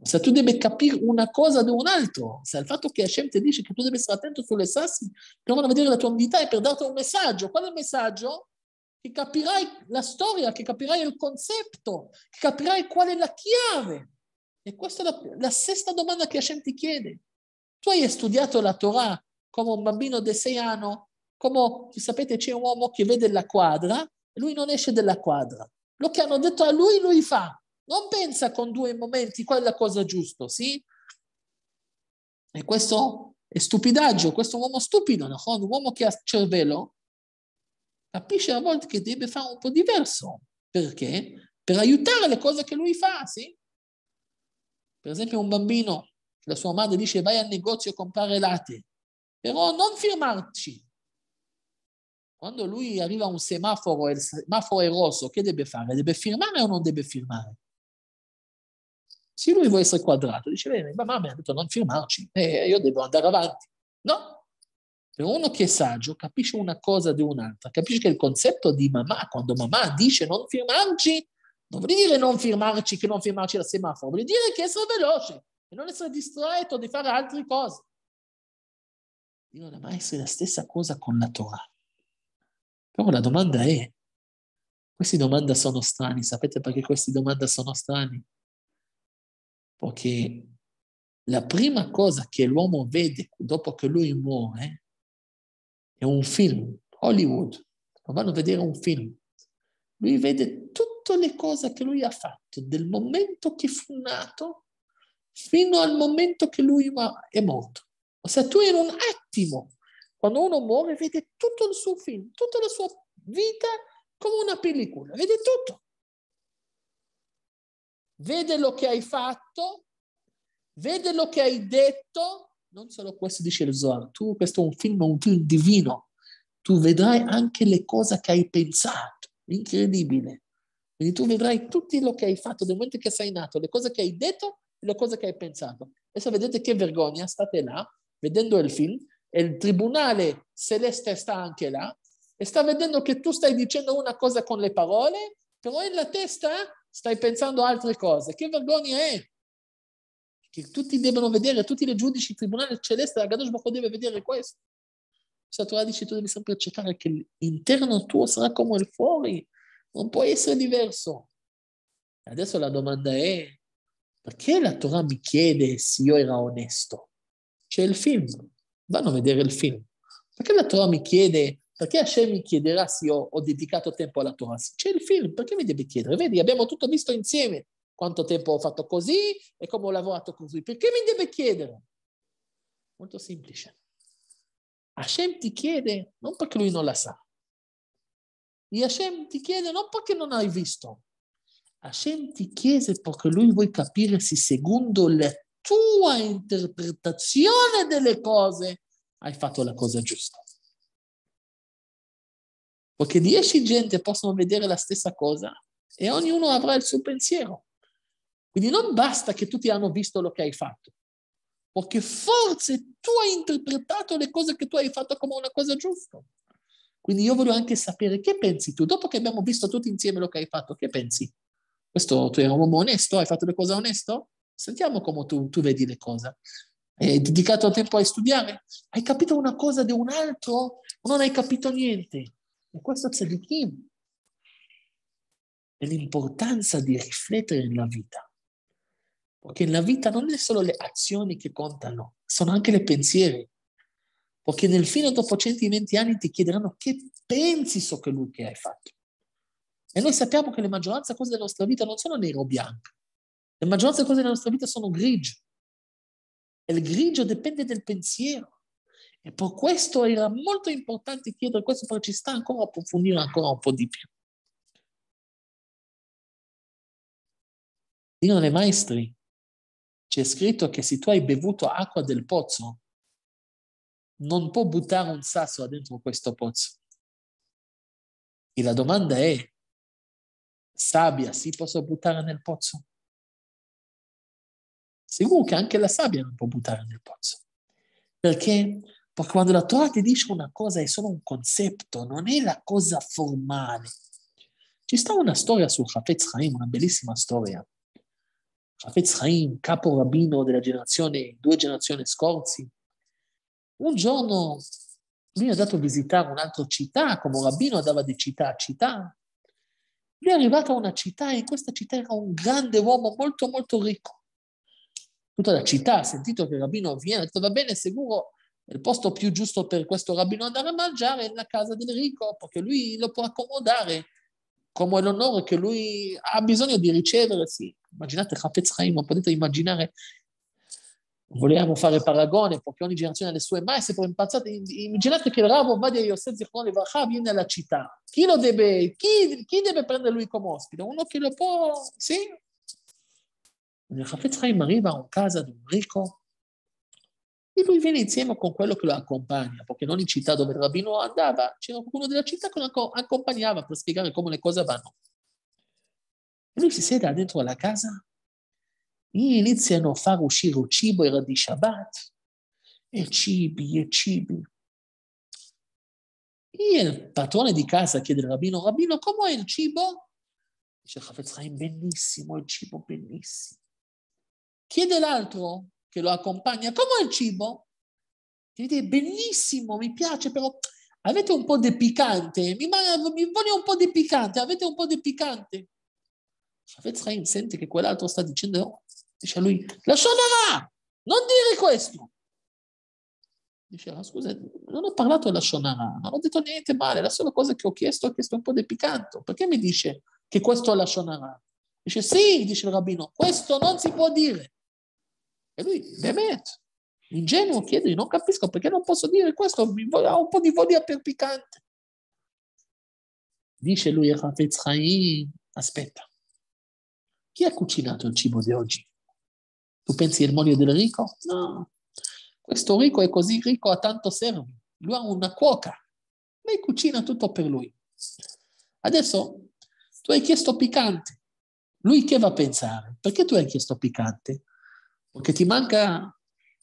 S1: Se tu devi capire una cosa o un'altra, se il fatto che Hashem ti dice che tu devi stare attento sulle sassi che vanno a vedere la tua vita e per darti un messaggio. Qual è il messaggio? Che capirai la storia, che capirai il concetto, che capirai qual è la chiave. E questa è la, la sesta domanda che Hashem ti chiede. Tu hai studiato la Torah come un bambino di sei anni, come sapete c'è un uomo che vede la quadra, lui non esce dalla quadra. Lo che hanno detto a lui, lui fa non pensa con due momenti qual è la cosa giusta, sì? E questo è stupidaggio, questo è un uomo stupido, no? un uomo che ha cervello, capisce a volte che deve fare un po' diverso. Perché? Per aiutare le cose che lui fa, sì? Per esempio un bambino, la sua madre dice vai al negozio a comprare latte, però non firmarci. Quando lui arriva a un semaforo e il semaforo è rosso, che deve fare? Deve firmare o non deve firmare? Se lui vuole essere quadrato, dice, bene, ma mamma mi ha detto non firmarci, eh, io devo andare avanti. No, per uno che è saggio capisce una cosa di un'altra, capisce che il concetto di mamma, quando mamma dice non firmarci, non vuol dire non firmarci che non firmarci la semaforo, vuol dire che essere veloce e non essere distratto di fare altre cose. Dio non mai essere la stessa cosa con la Torah. Però la domanda è, queste domande sono strane, sapete perché queste domande sono strane? Perché la prima cosa che l'uomo vede dopo che lui muore è un film, Hollywood. Lo vanno a vedere un film. Lui vede tutte le cose che lui ha fatto dal momento che fu nato fino al momento che lui è morto. Ossia, tu in un attimo, quando uno muore, vede tutto il suo film, tutta la sua vita come una pellicola, vede tutto vede lo che hai fatto, vede lo che hai detto, non solo questo dice il Zohar, tu questo è un film, un film divino, tu vedrai anche le cose che hai pensato, incredibile. Quindi tu vedrai tutto quello che hai fatto dal momento che sei nato, le cose che hai detto e le cose che hai pensato. Adesso vedete che vergogna, state là, vedendo il film, e il tribunale celeste sta anche là, e sta vedendo che tu stai dicendo una cosa con le parole, però nella testa stai pensando altre cose. Che vergogna è! Che tutti debbano vedere, tutti i giudici, il tribunale celeste, la Gadosh Baruch deve vedere questo. La Torah dice tu devi sempre accettare che l'interno tuo sarà come il fuori, non può essere diverso. Adesso la domanda è, perché la Torah mi chiede se io era onesto? C'è il film, vanno a vedere il film. Perché la Torah mi chiede perché Hashem mi chiederà se io ho dedicato tempo alla Torah? C'è il film, perché mi deve chiedere? Vedi, abbiamo tutto visto insieme. Quanto tempo ho fatto così e come ho lavorato così. Perché mi deve chiedere? Molto semplice. Hashem ti chiede non perché lui non la sa. E Hashem ti chiede non perché non hai visto. Hashem ti chiede perché lui vuoi capire se secondo la tua interpretazione delle cose hai fatto la cosa giusta perché dieci gente possono vedere la stessa cosa e ognuno avrà il suo pensiero. Quindi non basta che tutti hanno visto lo che hai fatto, o che forse tu hai interpretato le cose che tu hai fatto come una cosa giusta. Quindi io voglio anche sapere che pensi tu, dopo che abbiamo visto tutti insieme lo che hai fatto, che pensi? Questo tu eri un uomo onesto, hai fatto le cose onesto? Sentiamo come tu, tu vedi le cose. Hai dedicato tempo a studiare? Hai capito una cosa di un altro non hai capito niente? E questo tzadikim è l'importanza di riflettere nella vita. Perché nella vita non è solo le azioni che contano, sono anche le pensieri. Perché nel fine, dopo 120 anni, ti chiederanno che pensi su so quello che hai fatto. E noi sappiamo che la maggioranza cose della nostra vita non sono nero o bianco. La maggioranza cose della nostra vita sono grigi. E il grigio dipende dal pensiero. E per questo era molto importante chiedere questo perché ci sta ancora approfondire ancora un po' di più. Dicono dei maestri, c'è scritto che se tu hai bevuto acqua del pozzo, non può buttare un sasso dentro questo pozzo. E la domanda è, sabbia si posso buttare nel pozzo? Sicuro che anche la sabbia non può buttare nel pozzo, perché perché quando la Torah ti dice una cosa è solo un concetto, non è la cosa formale. Ci sta una storia su Hafez Chaim, una bellissima storia. Hafez Chaim, capo rabbino della generazione, due generazioni scorsi, un giorno lui è andato a visitare un'altra città, come rabbino andava di città a città. Lui è arrivato a una città e in questa città era un grande uomo molto molto ricco. Tutta la città ha sentito che il rabbino viene, ha detto va bene, sicuro il posto più giusto per questo rabbino andare a mangiare è la casa del ricco, perché lui lo può accomodare come l'onore che lui ha bisogno di ricevere. Sì. Immaginate Hafez Haim, potete immaginare vogliamo fare paragone perché ogni generazione ha le sue masse poi impazzate immaginate che il Ravo Vadia Yosef Zichron Vacha viene alla città chi lo deve chi, chi, deve prendere lui come ospite uno che lo può sì il Hafez Haim arriva a casa di un ricco e lui viene insieme con quello che lo accompagna, perché non in città dove il rabbino andava, c'era qualcuno della città che lo accompagnava per spiegare come le cose vanno. E lui si siede dentro alla casa, iniziano a far uscire il cibo, era di Shabbat, e cibi, e cibi. E il patrone di casa chiede al rabbino, rabbino, come è il cibo? Dice Chafetz Chaim, benissimo, il cibo benissimo. Chiede l'altro, che lo accompagna, come il cibo. Dite, benissimo, mi piace, però avete un po' di piccante, mi, mi voglio un po' di piccante, avete un po' di piccante. Shafet Chaim sente che quell'altro sta dicendo, dice a lui, Lashonara, non dire questo. Dice, ma scusa, non ho parlato della Shonara, non ho detto niente male, la sola cosa che ho chiesto, ho chiesto un po' di piccante. Perché mi dice che questo è la Shonara? Dice, sì, dice il rabbino, questo non si può dire. E lui, Mehmet, ingenuo, chiede, non capisco perché non posso dire questo, ha un po' di voglia perpicante. Dice lui a Hafez Haim, aspetta, chi ha cucinato il cibo di oggi? Tu pensi il moglie del ricco? No, questo ricco è così ricco, a tanto servo, lui ha una cuoca, lei cucina tutto per lui. Adesso tu hai chiesto piccante, lui che va a pensare? Perché tu hai chiesto piccante? perché ti manca,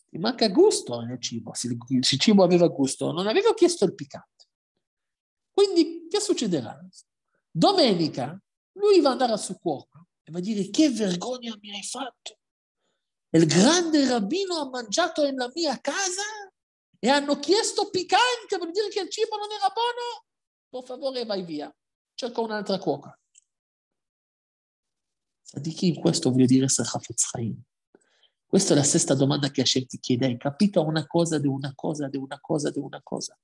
S1: ti manca gusto nel cibo, se il cibo aveva gusto, non avevo chiesto il piccante. Quindi che succederà? Domenica lui va ad andare al cuoco e va a dire che vergogna mi hai fatto. Il grande rabbino ha mangiato nella mia casa e hanno chiesto piccante per dire che il cibo non era buono. Per favore vai via, cerco un'altra cuoca. Sadichi in questo voglio dire Sechafetz Chaim. Questa è la stessa domanda che Hashem ti chiede, hai capito una cosa di una cosa, di una cosa, di una cosa.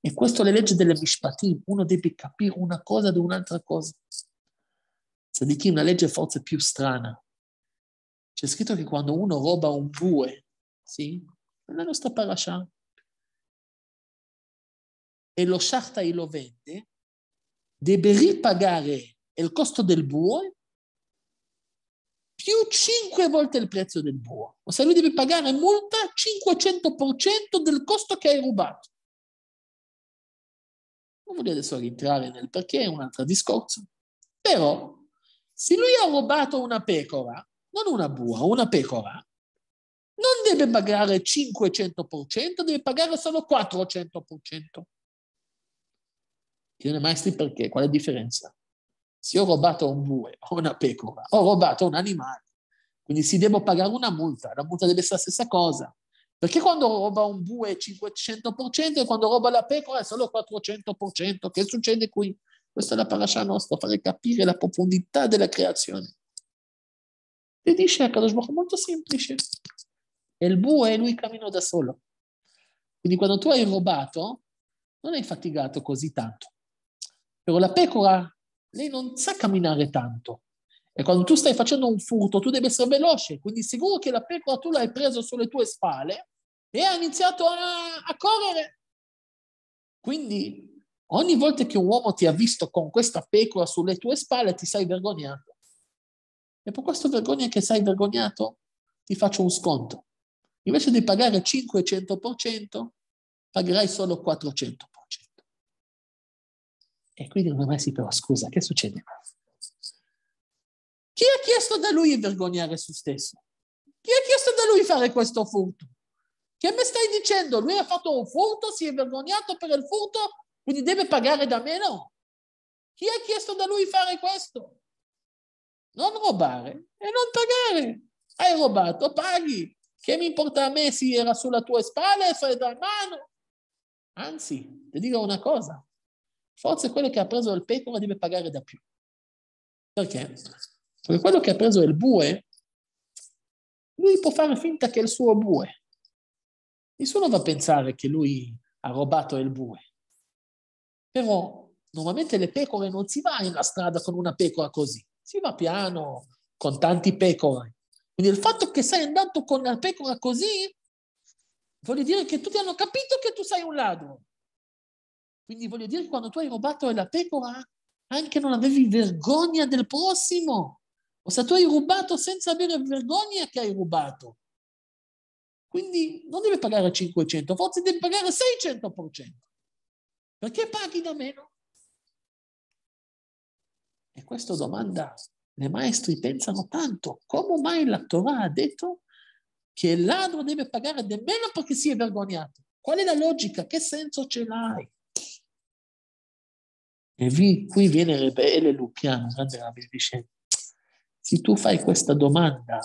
S1: E questo è la legge delle Mishpatim, uno deve capire una cosa di un'altra cosa. Tzadikim, una legge forse più strana. C'è scritto che quando uno roba un bue, sì, nella nostra parasha, e lo shachta e lo vende, deve ripagare il costo del bue più 5 volte il prezzo del buo. O se lui deve pagare multa 500% del costo che hai rubato. Non voglio adesso rientrare nel perché, è un altro discorso. Però, se lui ha rubato una pecora, non una bua, una pecora, non deve pagare 500%, deve pagare solo 400%. Chiede mai perché, qual è la differenza? se ho rubato un bue o una pecora, ho rubato un animale, quindi si deve pagare una multa, la multa deve essere la stessa cosa. Perché quando roba un bue è 500% e quando roba la pecora è solo 400%? Che succede qui? Questa è la parasha nostra, fare capire la profondità della creazione. E dice a Kadosh molto semplice. E il bue lui cammina da solo. Quindi quando tu hai rubato, non hai faticato così tanto. Però la pecora lei non sa camminare tanto. E quando tu stai facendo un furto, tu devi essere veloce, quindi sicuro che la pecora tu l'hai presa sulle tue spalle e ha iniziato a, a correre. Quindi ogni volta che un uomo ti ha visto con questa pecora sulle tue spalle, ti sei vergognato. E per questa vergogna che sei vergognato, ti faccio un sconto. Invece di pagare 500%, pagherai solo 400%. E quindi una me si però, scusa, che succede? Chi ha chiesto da lui vergognare se stesso? Chi ha chiesto da lui fare questo furto? Che mi stai dicendo? Lui ha fatto un furto, si è vergognato per il furto, quindi deve pagare da meno? Chi ha chiesto da lui fare questo? Non rubare e non pagare. Hai rubato, paghi. Che mi importa a me se era sulla tua spalla e fai da mano? Anzi, ti dico una cosa forse quello che ha preso il pecora deve pagare da più. Perché? Perché quello che ha preso il bue, lui può fare finta che è il suo bue. Nessuno va a pensare che lui ha rubato il bue. Però normalmente le pecore non si va in la strada con una pecora così, si va piano con tanti pecore. Quindi il fatto che sei andato con la pecora così vuol dire che tutti hanno capito che tu sei un ladro. Quindi voglio dire, quando tu hai rubato la pecora, anche non avevi vergogna del prossimo. O se tu hai rubato senza avere vergogna che hai rubato. Quindi non devi pagare 500, forse devi pagare 600%. Perché paghi da meno? E questa domanda, le maestri pensano tanto. Come mai la Torah ha detto che il ladro deve pagare di meno perché si è vergognato? Qual è la logica? Che senso ce l'hai? E vi, qui viene Rebele Lupiano, grande rabbi, dice, se tu fai questa domanda,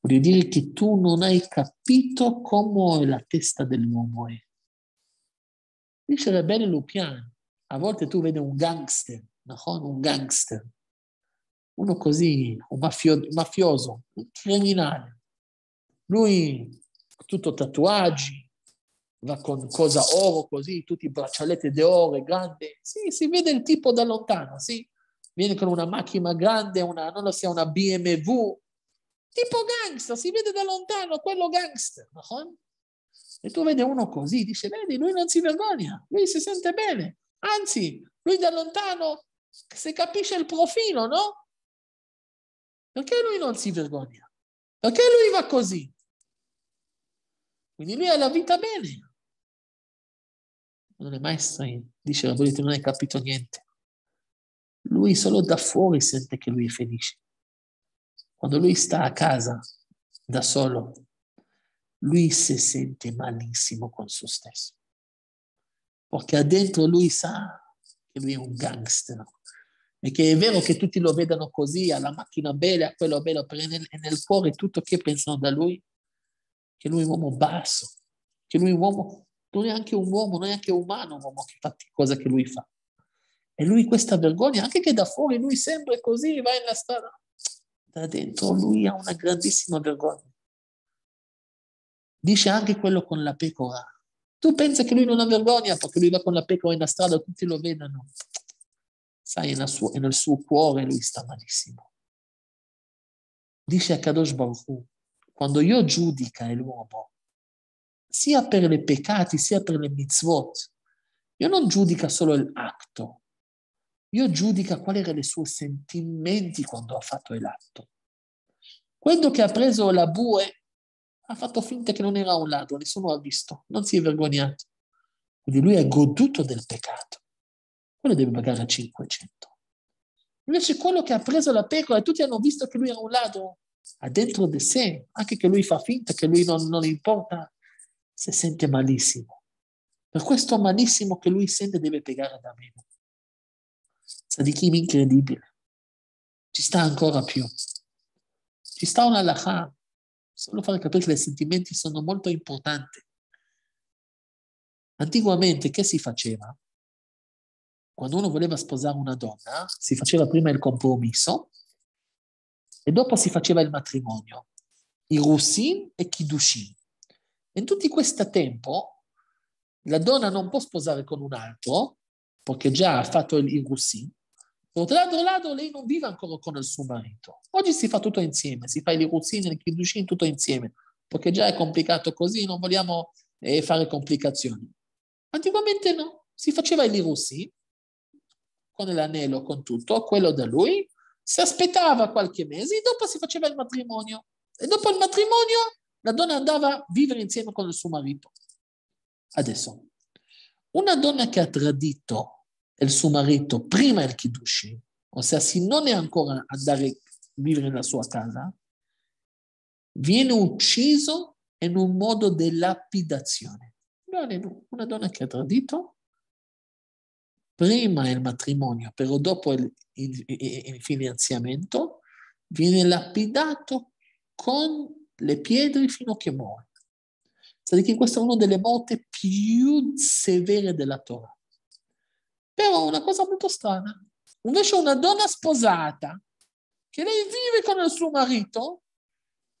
S1: vuol dire che tu non hai capito come la testa dell'uomo è. Dice Rebele Lupiano, a volte tu vedi un gangster, un gangster, uno così, un mafio, mafioso, un criminale. Lui tutto tatuaggi, una cosa oro così, tutti i braccialetti d'oro grandi. Sì, si vede il tipo da lontano, sì. Viene con una macchina grande, una, non lo sia una BMW. Tipo gangster, si vede da lontano quello gangster. No? E tu vedi uno così, dice, vedi, lui non si vergogna, lui si sente bene. Anzi, lui da lontano se capisce il profilo, no? Perché lui non si vergogna? Perché lui va così? Quindi lui ha la vita bene non è mai dice la voi non hai capito niente. Lui solo da fuori sente che lui è felice. Quando lui sta a casa, da solo, lui si sente malissimo con se stesso. Perché dentro lui sa che lui è un gangster. E che è vero che tutti lo vedano così, alla macchina bella, a quello bello, però nel, nel cuore tutto che pensano da lui, che lui è un uomo basso, che lui è un uomo non è anche un uomo, non è anche umano un uomo che fa cosa che lui fa. E lui questa vergogna, anche che da fuori lui sembra così, va nella strada, da dentro lui ha una grandissima vergogna. Dice anche quello con la pecora. Tu pensi che lui non ha vergogna perché lui va con la pecora in strada, tutti lo vedono. Sai, sua, nel suo cuore lui sta malissimo. Dice a Kadosh Baruch Hu, quando io giudica l'uomo, sia per i peccati sia per le mitzvot. Io non giudica solo l'atto, io giudica quali erano i suoi sentimenti quando ha fatto l'atto. Quello che ha preso la bue ha fatto finta che non era un ladro, nessuno ha visto, non si è vergognato. Quindi lui ha goduto del peccato. Quello deve pagare 500. Invece quello che ha preso la pecora e tutti hanno visto che lui era un ladro, ha dentro di sé, anche che lui fa finta, che lui non, non importa, se sente malissimo. Per questo malissimo che lui sente deve pregare da meno. Sadichim incredibile. Ci sta ancora più. Ci sta una lacha. Solo far capire che i sentimenti sono molto importanti. Antiguamente che si faceva? Quando uno voleva sposare una donna, si faceva prima il compromesso e dopo si faceva il matrimonio. I russin e Kidushin. In tutto questo tempo la donna non può sposare con un altro, perché già ha fatto il Russi. Dall'altro lato lei non vive ancora con il suo marito. Oggi si fa tutto insieme, si fa il Russi nel il tutto insieme, perché già è complicato così, non vogliamo eh, fare complicazioni. Anticamente no, si faceva il Russi con l'anello, con tutto, quello da lui, si aspettava qualche mese, dopo si faceva il matrimonio. E dopo il matrimonio la donna andava a vivere insieme con il suo marito. Adesso, una donna che ha tradito il suo marito prima del Kiddushi, ossia se non è ancora andare a vivere nella sua casa, viene ucciso in un modo di lapidazione. Una donna che ha tradito prima il matrimonio, però dopo il, il, il, il finanziamento, viene lapidato con le pietre fino a che muore. Perché questa è una delle morte più severe della Torah. Però una cosa molto strana. Invece una donna sposata, che lei vive con il suo marito,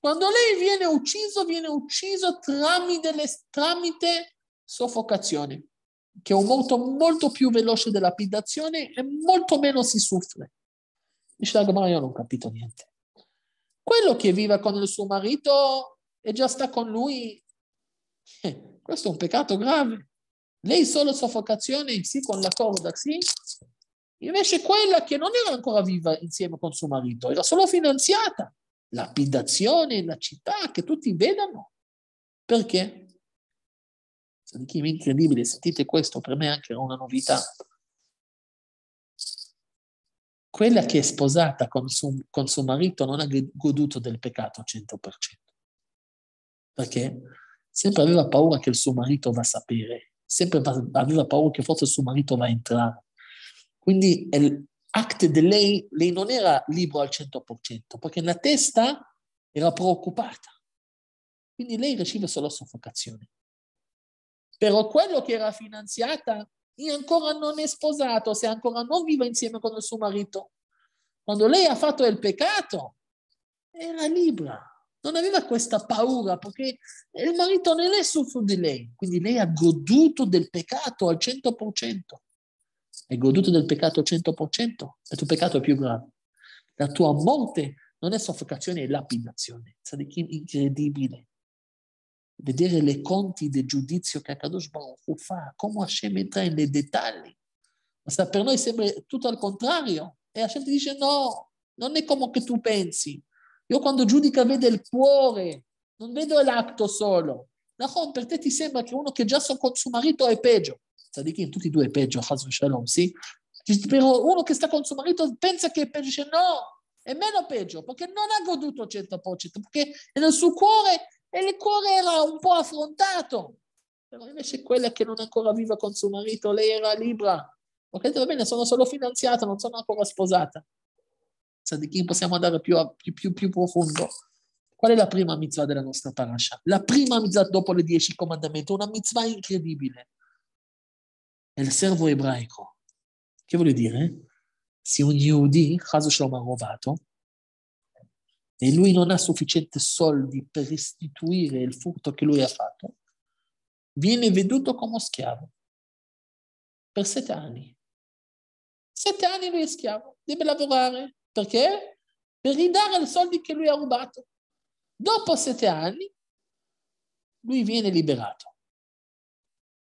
S1: quando lei viene ucciso, viene ucciso tramite, le, tramite soffocazione, che è un morto molto più veloce della lapidazione e molto meno si soffre. Dice la Gomara, io non ho capito niente. Quello che vive con il suo marito e già sta con lui, eh, questo è un peccato grave. Lei solo soffocazione, sì, con la corda, sì. Invece quella che non era ancora viva insieme con suo marito, era solo finanziata. Lapidazione, la città, che tutti vedano. Perché? Di chi incredibile, sentite questo, per me anche era una novità quella che è sposata con, su, con suo, marito non ha goduto del peccato 100%. Perché sempre aveva paura che il suo marito va a sapere, sempre aveva paura che forse il suo marito va a entrare. Quindi l'acte di lei, lei non era libero al 100%, perché la testa era preoccupata. Quindi lei riceve solo soffocazione. Però quello che era finanziata e ancora non è sposato, se ancora non vive insieme con il suo marito. Quando lei ha fatto il peccato, era libera, non aveva questa paura perché il marito non è soffro di lei, quindi lei ha goduto del peccato al 100%. Hai goduto del peccato al 100%, il tuo peccato è più grave. La tua morte non è soffocazione, è lapidazione. Sadichim incredibile vedere le conti del giudizio che Akadosh Baruch fa, come Hashem entra nei dettagli. Ma per noi sembra tutto al contrario. E Hashem ti dice no, non è come che tu pensi. Io quando giudica vedo il cuore, non vedo l'atto solo. Nahon, per te ti sembra che uno che già so con suo marito è peggio. Sadikin, tutti e due è peggio, Shalom, sì? Però uno che sta con suo marito pensa che è peggio, dice no, è meno peggio, perché non ha goduto 100%, perché nel suo cuore e il cuore era un po' affrontato, però invece quella che non è ancora viva con suo marito, lei era libera. Ok, va bene, sono solo finanziata, non sono ancora sposata. Sa cioè, di chi possiamo andare più, a, più, più, più profondo. Qual è la prima mitzvah della nostra parasha? La prima mitzvah dopo le dieci comandamenti, una mitzvah incredibile. È il servo ebraico. Che vuol dire? Se un Yehudi, caso ce l'ho rovato, e lui non ha sufficienti soldi per restituire il furto che lui ha fatto, viene veduto come schiavo per sette anni. Sette anni lui è schiavo, deve lavorare perché? Per ridare i soldi che lui ha rubato. Dopo sette anni lui viene liberato.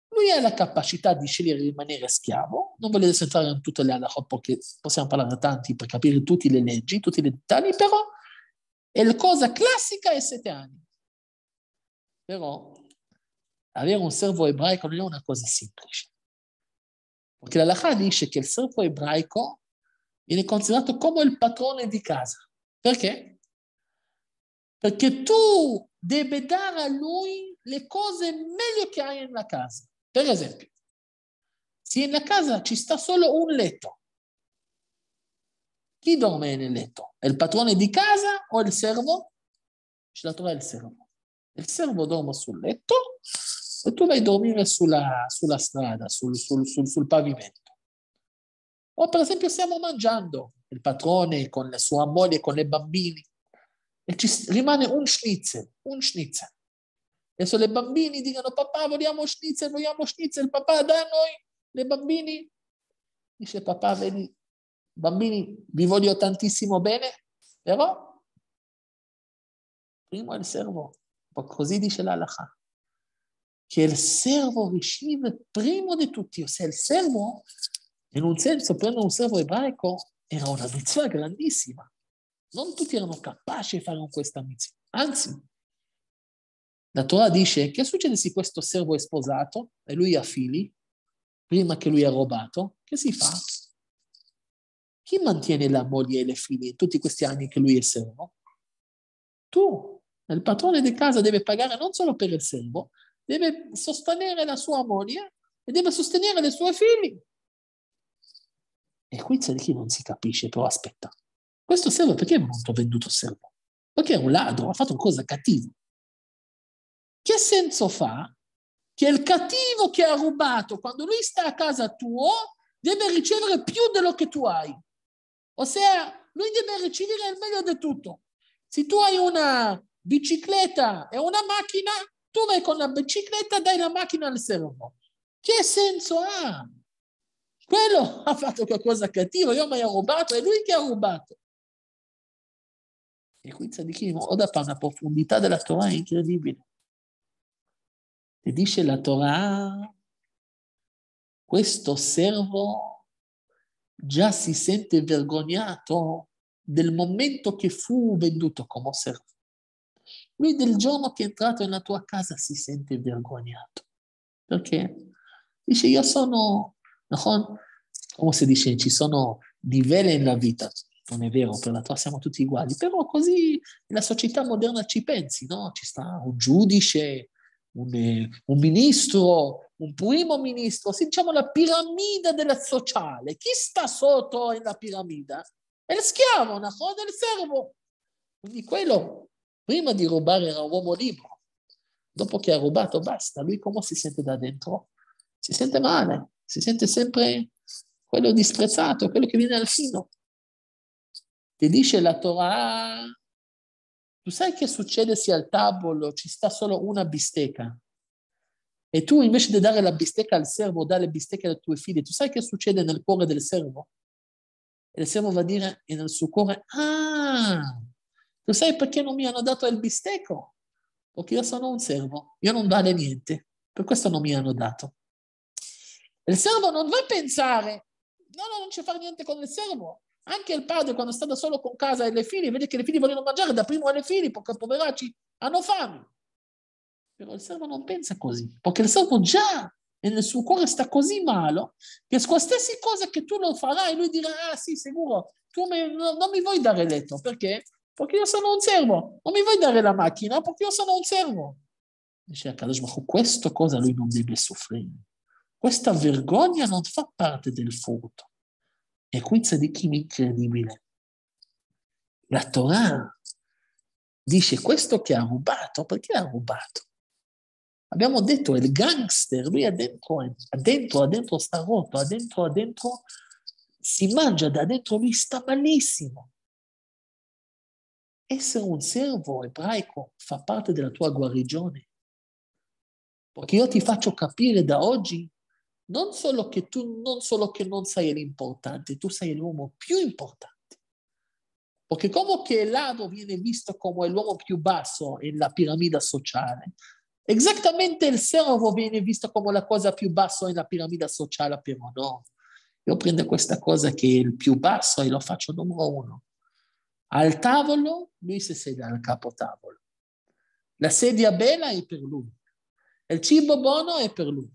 S1: Lui ha la capacità di scegliere di rimanere schiavo, non voglio entrare in tutte le halakha perché possiamo parlare tanti per capire tutte le leggi, tutti i dettagli, però e la cosa classica è sette anni. Però avere un servo ebraico non è una cosa semplice. Perché la l'Alaha dice che il servo ebraico viene considerato come il patrone di casa. Perché? Perché tu devi dare a lui le cose meglio che hai nella casa. Per esempio, se nella casa ci sta solo un letto chi dorme nel letto? È il padrone di casa o il servo? Ce la trova il servo. Il servo dorme sul letto e tu vai a dormire sulla, sulla strada, sul, sul, sul, sul pavimento. O per esempio stiamo mangiando, il padrone con la sua moglie, con i bambini, e ci rimane un schnitzel, un schnitzel. Adesso le bambini dicono papà vogliamo schnitzel, vogliamo schnitzel, papà da noi, le bambini. Dice papà vedi Bambini, vi voglio tantissimo bene, però prima il servo, così dice l'Alaha, che il servo riceve prima di tutti, se il servo, in un senso, prendere un servo ebraico era una mitzvah grandissima. Non tutti erano capaci di fare questa mitzvah. Anzi, la Torah dice che succede se questo servo è sposato e lui ha figli, prima che lui ha rubato? Che si fa? Chi mantiene la moglie e le figlie in tutti questi anni che lui è servo? Tu. Il patrone di casa deve pagare non solo per il servo, deve sostenere la sua moglie e deve sostenere le sue figlie. E qui c'è chi non si capisce, però aspetta. Questo servo perché è molto venduto servo? Perché è un ladro, ha fatto una cosa cattiva. Che senso fa che il cattivo che ha rubato, quando lui sta a casa tua, deve ricevere più dello che tu hai? O sea, lui deve ricevere il meglio di tutto. Se tu hai una bicicletta e una macchina, tu vai con la bicicletta e dai la macchina al servo. Che senso ha? Quello ha fatto qualcosa cattivo, io mi ho rubato, è lui che ha rubato. E qui Tzadikim, עוד פעם, la profondità della Torah è incredibile. E dice la Torah, questo servo già si sente vergognato del momento che fu venduto come servo. Lui del giorno che è entrato nella tua casa si sente vergognato. Perché? Dice, io sono, come si dice, ci sono livelli nella vita, non è vero, per la tua siamo tutti uguali, però così la società moderna ci pensi, no? Ci sta un giudice, un, eh, un ministro, un primo ministro, se diciamo la piramide della sociale, chi sta sotto nella piramide? È il schiavo, una cosa del servo. Quindi quello, prima di rubare, era un uomo libero. Dopo che ha rubato, basta. Lui come si sente da dentro? Si sente male, si sente sempre quello disprezzato, quello che viene al fino. Ti dice la Torah, tu sai che succede se al tavolo ci sta solo una bistecca? E tu invece di dare la bistecca al servo, dai la bistecca ai tuoi figli. Tu sai che succede nel cuore del servo? E il servo va a dire nel suo cuore, ah, tu sai perché non mi hanno dato il bistecco? Perché io sono un servo, io non vale niente, per questo non mi hanno dato. Il servo non va a pensare, no, no, non c'è fare niente con il servo. Anche il padre quando sta da solo con casa e le figlie, vede che le figlie vogliono mangiare, da primo alle figlie, perché poveracci hanno fame. Però il servo non pensa così, perché il servo già nel suo cuore sta così malo che con stesse cose che tu lo farai, lui dirà, ah sì, sicuro, tu mi, no, non mi vuoi dare letto, perché? Perché io sono un servo, non mi vuoi dare la macchina perché io sono un servo. Dice ecco, Akadosh Baruch questa cosa lui non deve soffrire. Questa vergogna non fa parte del furto. E qui c'è di Tzadikim incredibile. La Torah dice questo che ha rubato, perché ha rubato? Abbiamo detto, il gangster, lui ha dentro, ha dentro, ha dentro sta rotto, ha dentro, ha dentro, si mangia da dentro, lui sta malissimo. Essere un servo ebraico fa parte della tua guarigione, perché io ti faccio capire da oggi non solo che tu non solo che non sei l'importante, tu sei l'uomo più importante. Perché come che l'ado viene visto come l'uomo più basso nella piramide sociale, Esattamente il servo viene visto come la cosa più bassa nella piramide sociale, però no. Io prendo questa cosa che è il più basso e lo faccio numero uno. Al tavolo lui si siede al capo tavolo. La sedia bella è per lui. Il cibo buono è per lui.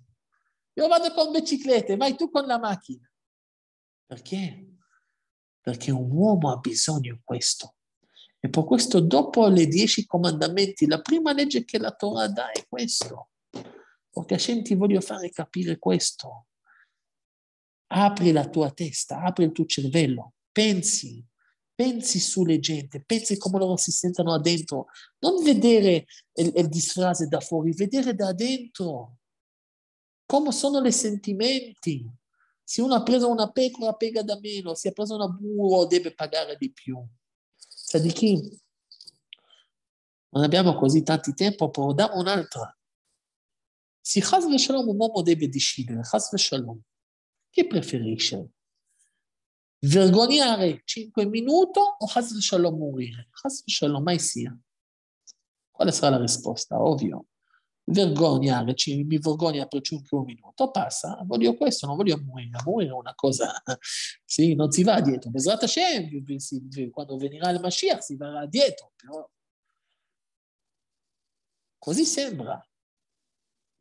S1: Io vado con biciclette, vai tu con la macchina. Perché? Perché un uomo ha bisogno di questo. E per questo dopo le dieci comandamenti, la prima legge che la Torah dà è questo. Perché Hashem ti voglio fare capire questo. Apri la tua testa, apri il tuo cervello, pensi, pensi sulle gente, pensi come loro si sentono dentro. Non vedere il, il disfrase da fuori, vedere da dentro come sono i sentimenti. Se uno ha preso una pecora, pega da meno, se ha preso una burro, deve pagare di più Tzadikim. On a bien causé tant di tempo, pour da un'altra. Si chas v'shalom un uomo deve decidere, chas v'shalom, che preferisce? Vergognare 5 minuti o chas v'shalom morire? Chas v'shalom, mai sia. Quale sarà la risposta? Ovvio. vergognarci, mi vergogna per circa un minuto, passa, voglio questo, non voglio muoia, muoia è una cosa, sì, non si va dietro, Besrat Hashem, quando venirà il Mashiach si verrà dietro, però così sembra,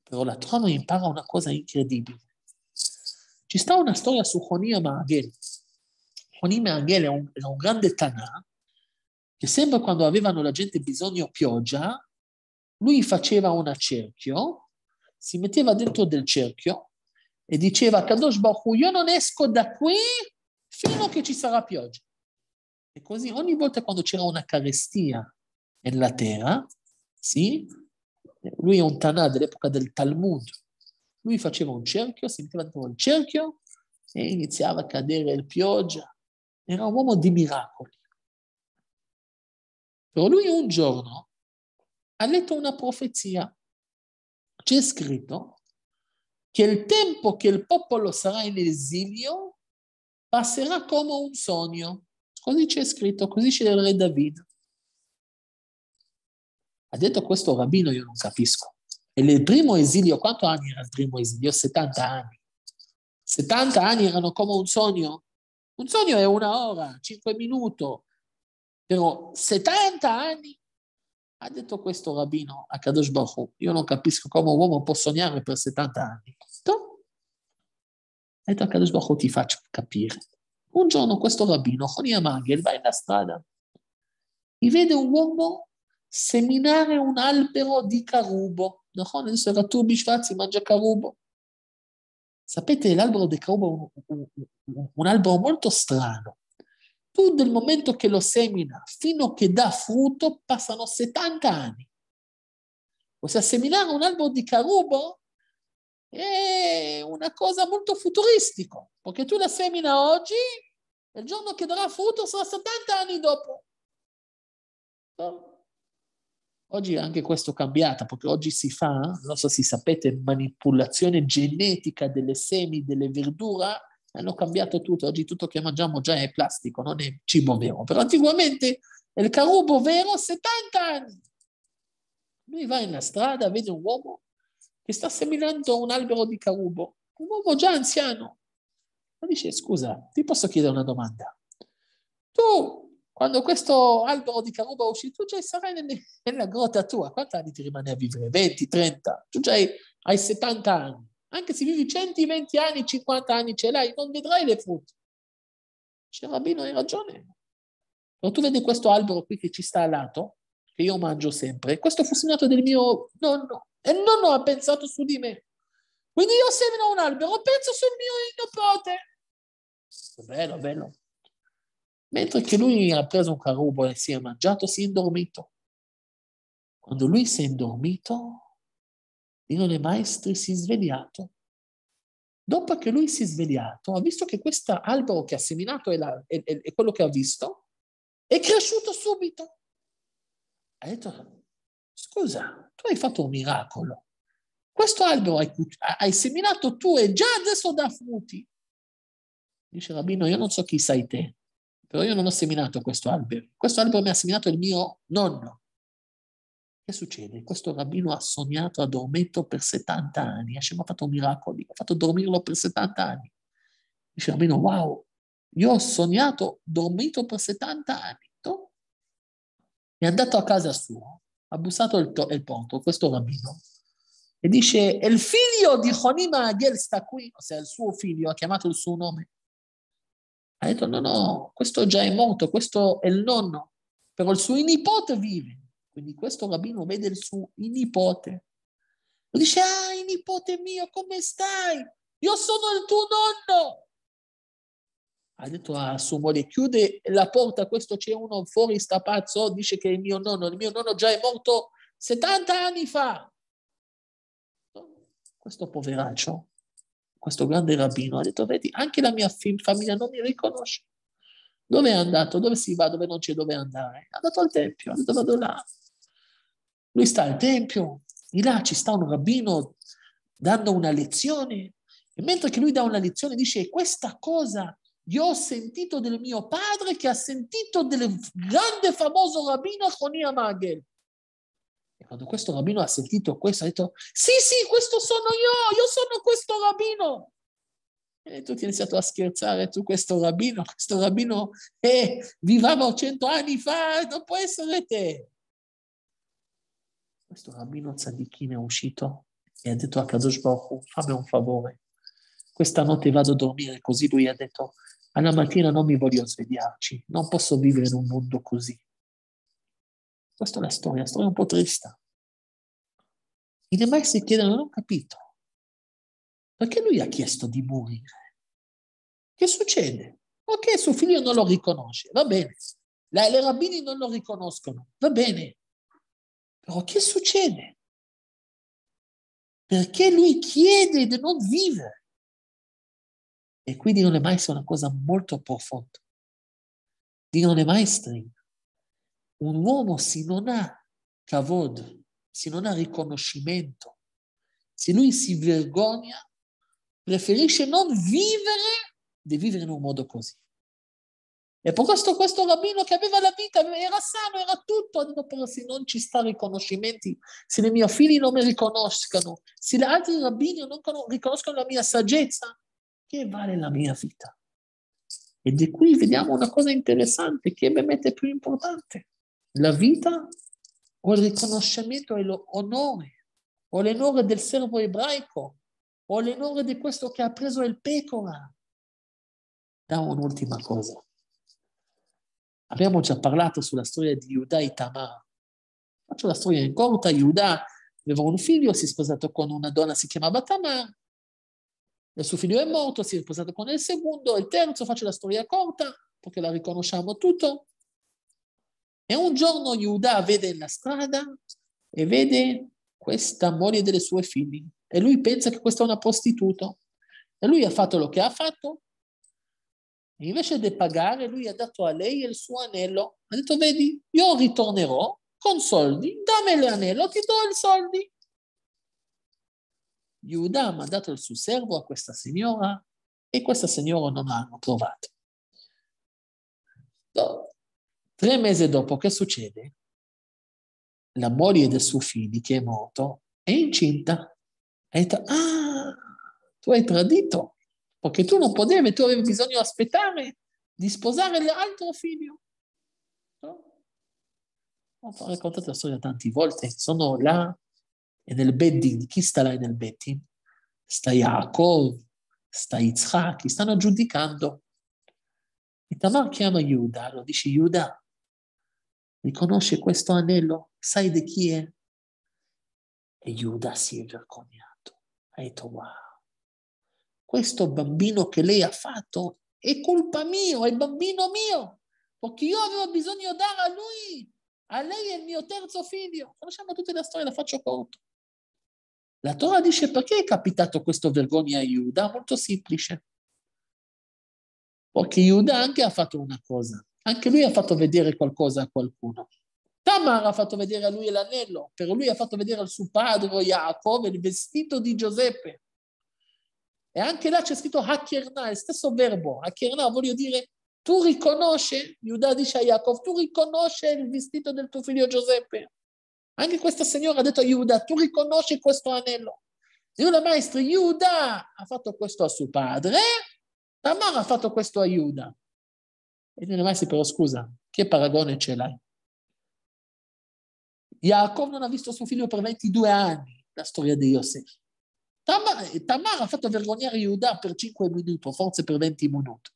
S1: però la trono impara una cosa incredibile. Ci sta una storia su Honia Maagel. Honia Maagel è, è un grande Tanà che sempre quando avevano la gente bisogno pioggia, lui faceva un cerchio, si metteva dentro del cerchio e diceva a Kadosh Baku, io non esco da qui fino a che ci sarà pioggia. E così ogni volta quando c'era una carestia nella terra, sì, lui è un Tanà dell'epoca del Talmud, lui faceva un cerchio, si metteva dentro il cerchio e iniziava a cadere il pioggia. Era un uomo di miracoli. Però lui un giorno ha letto una profezia. C'è scritto che il tempo che il popolo sarà in esilio passerà come un sogno. Così c'è scritto, così c'è il re David. Ha detto questo rabbino, io non capisco. E nel primo esilio, quanto anni era il primo esilio? 70 anni. 70 anni erano come un sogno. Un sogno è una ora, 5 minuti, però 70 anni ha detto questo rabbino a Kadosh Baruch io non capisco come un uomo può sognare per 70 anni. Ha detto a Kadosh Baruch ti faccio capire. Un giorno questo rabbino, Honia Magel, va in la strada e vede un uomo seminare un albero di carubo. Non era tu Bishvat, si mangia carubo. Sapete, l'albero di carubo è un, un, un, un albero molto strano tu dal momento che lo semina fino che dà frutto passano 70 anni. Ossia, seminare un albero di carubo è una cosa molto futuristica, perché tu la semina oggi e il giorno che darà frutto sarà 70 anni dopo. Oggi anche questo è cambiato, perché oggi si fa, non so se sapete, manipolazione genetica delle semi, delle verdure hanno eh, cambiato tutto, oggi tutto che mangiamo già è plastico, non è cibo vero. Però anticamente il carubo vero 70 anni. Lui va in strada, vede un uomo che sta seminando un albero di carubo, un uomo già anziano. Ma dice, scusa, ti posso chiedere una domanda? Tu, quando questo albero di carubo è uscito, tu già sarai nella grotta tua. Quanti anni ti rimane a vivere? 20, 30? Tu già hai 70 anni. Anche se vivi 120 anni, 50 anni ce l'hai, non vedrai le frutte. Dice cioè, Rabbino, hai ragione. Quando tu vedi questo albero qui che ci sta al lato, che io mangio sempre, questo fu segnato del mio nonno e il nonno ha pensato su di me. Quindi io semino un albero, penso sul mio nipote. Bello, bello. Mentre che lui ha preso un carubolo e si è mangiato, si è indormito. Quando lui si è indormito, di uno dei maestri si è svegliato. Dopo che lui si è svegliato, ha visto che questo albero che ha seminato è quello che ha visto, è cresciuto subito. Ha detto, scusa, tu hai fatto un miracolo. Questo albero hai, hai seminato tu e già adesso dà frutti. Dice Rabbino, io non so chi sei te, però io non ho seminato questo albero. Questo albero mi ha seminato il mio nonno. Che succede? Questo rabbino ha sognato ad Ometto per 70 anni, Hashem ha fatto miracoli, ha fatto dormirlo per 70 anni. Dice rabbino, wow, io ho sognato, dormito per 70 anni. È andato a casa sua, ha bussato il, to- il porto, questo rabbino, e dice, il figlio di Honima Adiel sta qui, ossia il suo figlio, ha chiamato il suo nome. Ha detto, no, no, questo già è morto, questo è il nonno, però il suo nipote vive. Quindi questo rabbino vede il suo nipote. Lo dice, ah, nipote mio, come stai? Io sono il tuo nonno. Ha detto a suo moglie, chiude la porta, questo c'è uno fuori, sta pazzo, dice che è il mio nonno. Il mio nonno già è morto 70 anni fa. Questo poveraccio, questo grande rabbino, ha detto, vedi, anche la mia famiglia non mi riconosce. Dove è andato? Dove si va? Dove non c'è dove andare? È andato al tempio, ha detto vado là. Lui sta al tempio, di là ci sta un rabbino dando una lezione e mentre che lui dà una lezione dice questa cosa io ho sentito del mio padre che ha sentito del grande famoso rabbino Achonia Magel. E quando questo rabbino ha sentito questo ha detto sì sì questo sono io, io sono questo rabbino. E tutti hanno iniziato a scherzare su questo rabbino, questo rabbino eh, vivava cento anni fa, non può essere te. Questo rabbino tzadikin è uscito e ha detto a Kadosh Baruch fammi un favore, questa notte vado a dormire così. Lui ha detto, alla mattina non mi voglio svegliarci, non posso vivere in un mondo così. Questa è la storia, la storia un po' triste. I si chiedono, non ho capito, perché lui ha chiesto di morire? Che succede? Ok, suo figlio non lo riconosce, va bene. La, le rabbini non lo riconoscono, va bene. Però che succede? Perché lui chiede di non vivere. E qui Dio le maestre una cosa molto profonda. Dio le maestre, un uomo se non ha cavod, se non ha riconoscimento, se lui si vergogna, preferisce non vivere di vivere in un modo così. E per questo questo rabbino che aveva la vita, era sano, era tutto, ha detto però se non ci sta riconoscimenti, se i miei figli non mi riconoscono, se gli altri rabbini non riconoscono la mia saggezza, che vale la mia vita? E di qui vediamo una cosa interessante, che ovviamente è più importante, la vita o il riconoscimento e l'onore, o l'onore del servo ebraico, o l'onore di questo che ha preso il pecora. Da un'ultima cosa Abbiamo già parlato sulla storia di Yuda e Tamar. Faccio la storia in corta. Yuda aveva un figlio, si è sposato con una donna, si chiamava Tamar. Il suo figlio è morto, si è sposato con il secondo, il terzo, faccio la storia corta perché la riconosciamo tutto. E un giorno Yuda vede la strada e vede questa moglie delle sue figlie e lui pensa che questa è una prostituta. E lui ha fatto lo che ha fatto, invece di pagare lui ha dato a lei il suo anello. Ha detto, vedi, io ritornerò con soldi, dammi l'anello, ti do i soldi. Giuda ha mandato il suo servo a questa signora e questa signora non l'hanno trovato. Tre mesi dopo, che succede? La moglie del suo figlio, che è morto, è incinta. Ha detto, ah, tu hai tradito perché tu non potevi, tu avevi bisogno di aspettare di sposare l'altro figlio. No? Ho raccontato la storia tante volte, sono là e nel Beddin, chi sta là nel Beddin? Sta Yaakov, sta Yitzhak, stanno giudicando. Tamar chiama Yuda, lo dice Yuda, riconosce questo anello, sai di chi è? E Yuda si è vergognato, ha detto wow questo bambino che lei ha fatto è colpa mia, è bambino mio, perché io avevo bisogno di dare a lui, a lei è il mio terzo figlio. Conosciamo tutta la storia, la faccio conto. La Torah dice perché è capitato questo vergogna a Iuda? Molto semplice. Perché Iuda anche ha fatto una cosa, anche lui ha fatto vedere qualcosa a qualcuno. Tamar ha fatto vedere a lui l'anello, per lui ha fatto vedere al suo padre Jacob il vestito di Giuseppe. E anche là c'è scritto Hakerna, il stesso verbo. Hakerna voglio dire tu riconosci, Giuda dice a Jacob, tu riconosci il vestito del tuo figlio Giuseppe. Anche questa signora ha detto a Giuda, tu riconosci questo anello. Signora maestri, Giuda ha fatto questo a suo padre, Tamar ha fatto questo a Giuda. E signora maestri, però scusa, che paragone ce l'hai? Jacob non ha visto suo figlio per 22 anni, la storia di Yosef. Tamar, eh, ha fatto vergognare Yehuda per 5 minuti, forse per 20 minuti.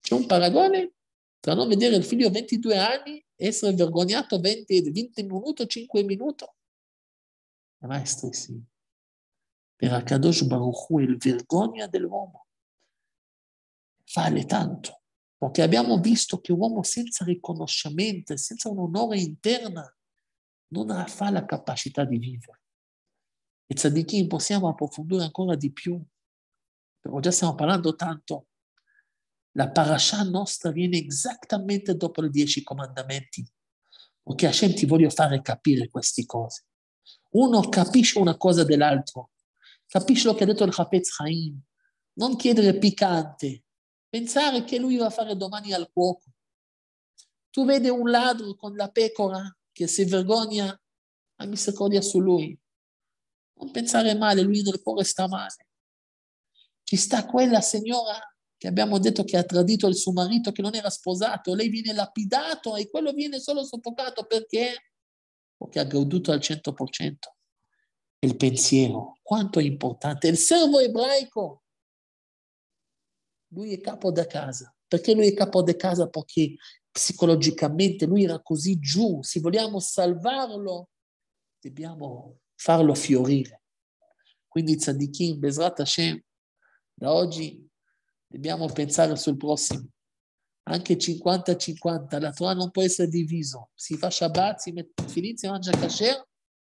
S1: C'è un paragone tra non vedere il figlio a 22 anni e essere vergognato 20, 20 minuti, 5 minuti. Eh, maestri, sì. Per Akadosh Baruch Hu è il vergogna dell'uomo. Vale tanto, perché abbiamo visto che l'uomo senza riconoscimento, senza un onore interno, non ha la capacità di vivere e tzadikim possiamo approfondire ancora di più, però già stiamo parlando tanto. La parasha nostra viene esattamente dopo i dieci comandamenti, perché Hashem ti voglio fare capire queste cose. Uno capisce una cosa dell'altro, capisce lo che ha detto il Hafez Haim, non chiedere piccante, pensare che lui va a fare domani al cuoco. Tu vedi un ladro con la pecora che si vergogna, ha misericordia su lui. Non pensare male, lui nel cuore sta male. Ci sta quella signora che abbiamo detto che ha tradito il suo marito, che non era sposato, lei viene lapidato e quello viene solo soffocato perché? Perché ha goduto al 100%. Il pensiero, quanto è importante. Il servo ebraico, lui è capo da casa. Perché lui è capo da casa? Perché psicologicamente lui era così giù. Se vogliamo salvarlo, dobbiamo farlo fiorire. Quindi i tzadikim, Besrat Hashem, da oggi dobbiamo pensare sul prossimo. Anche 50-50, la Torah non può essere divisa. Si fa Shabbat, si mette finito, si mangia kasher,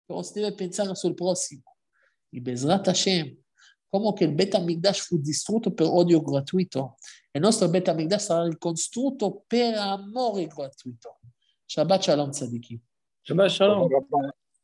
S1: però si deve pensare sul prossimo. Il Bezrat Hashem, come che il Bet Amigdash fu distrutto per odio gratuito, il nostro Bet Amigdash sarà ricostruito per amore gratuito. Shabbat Shalom Tzadikim. Shabbat Shalom.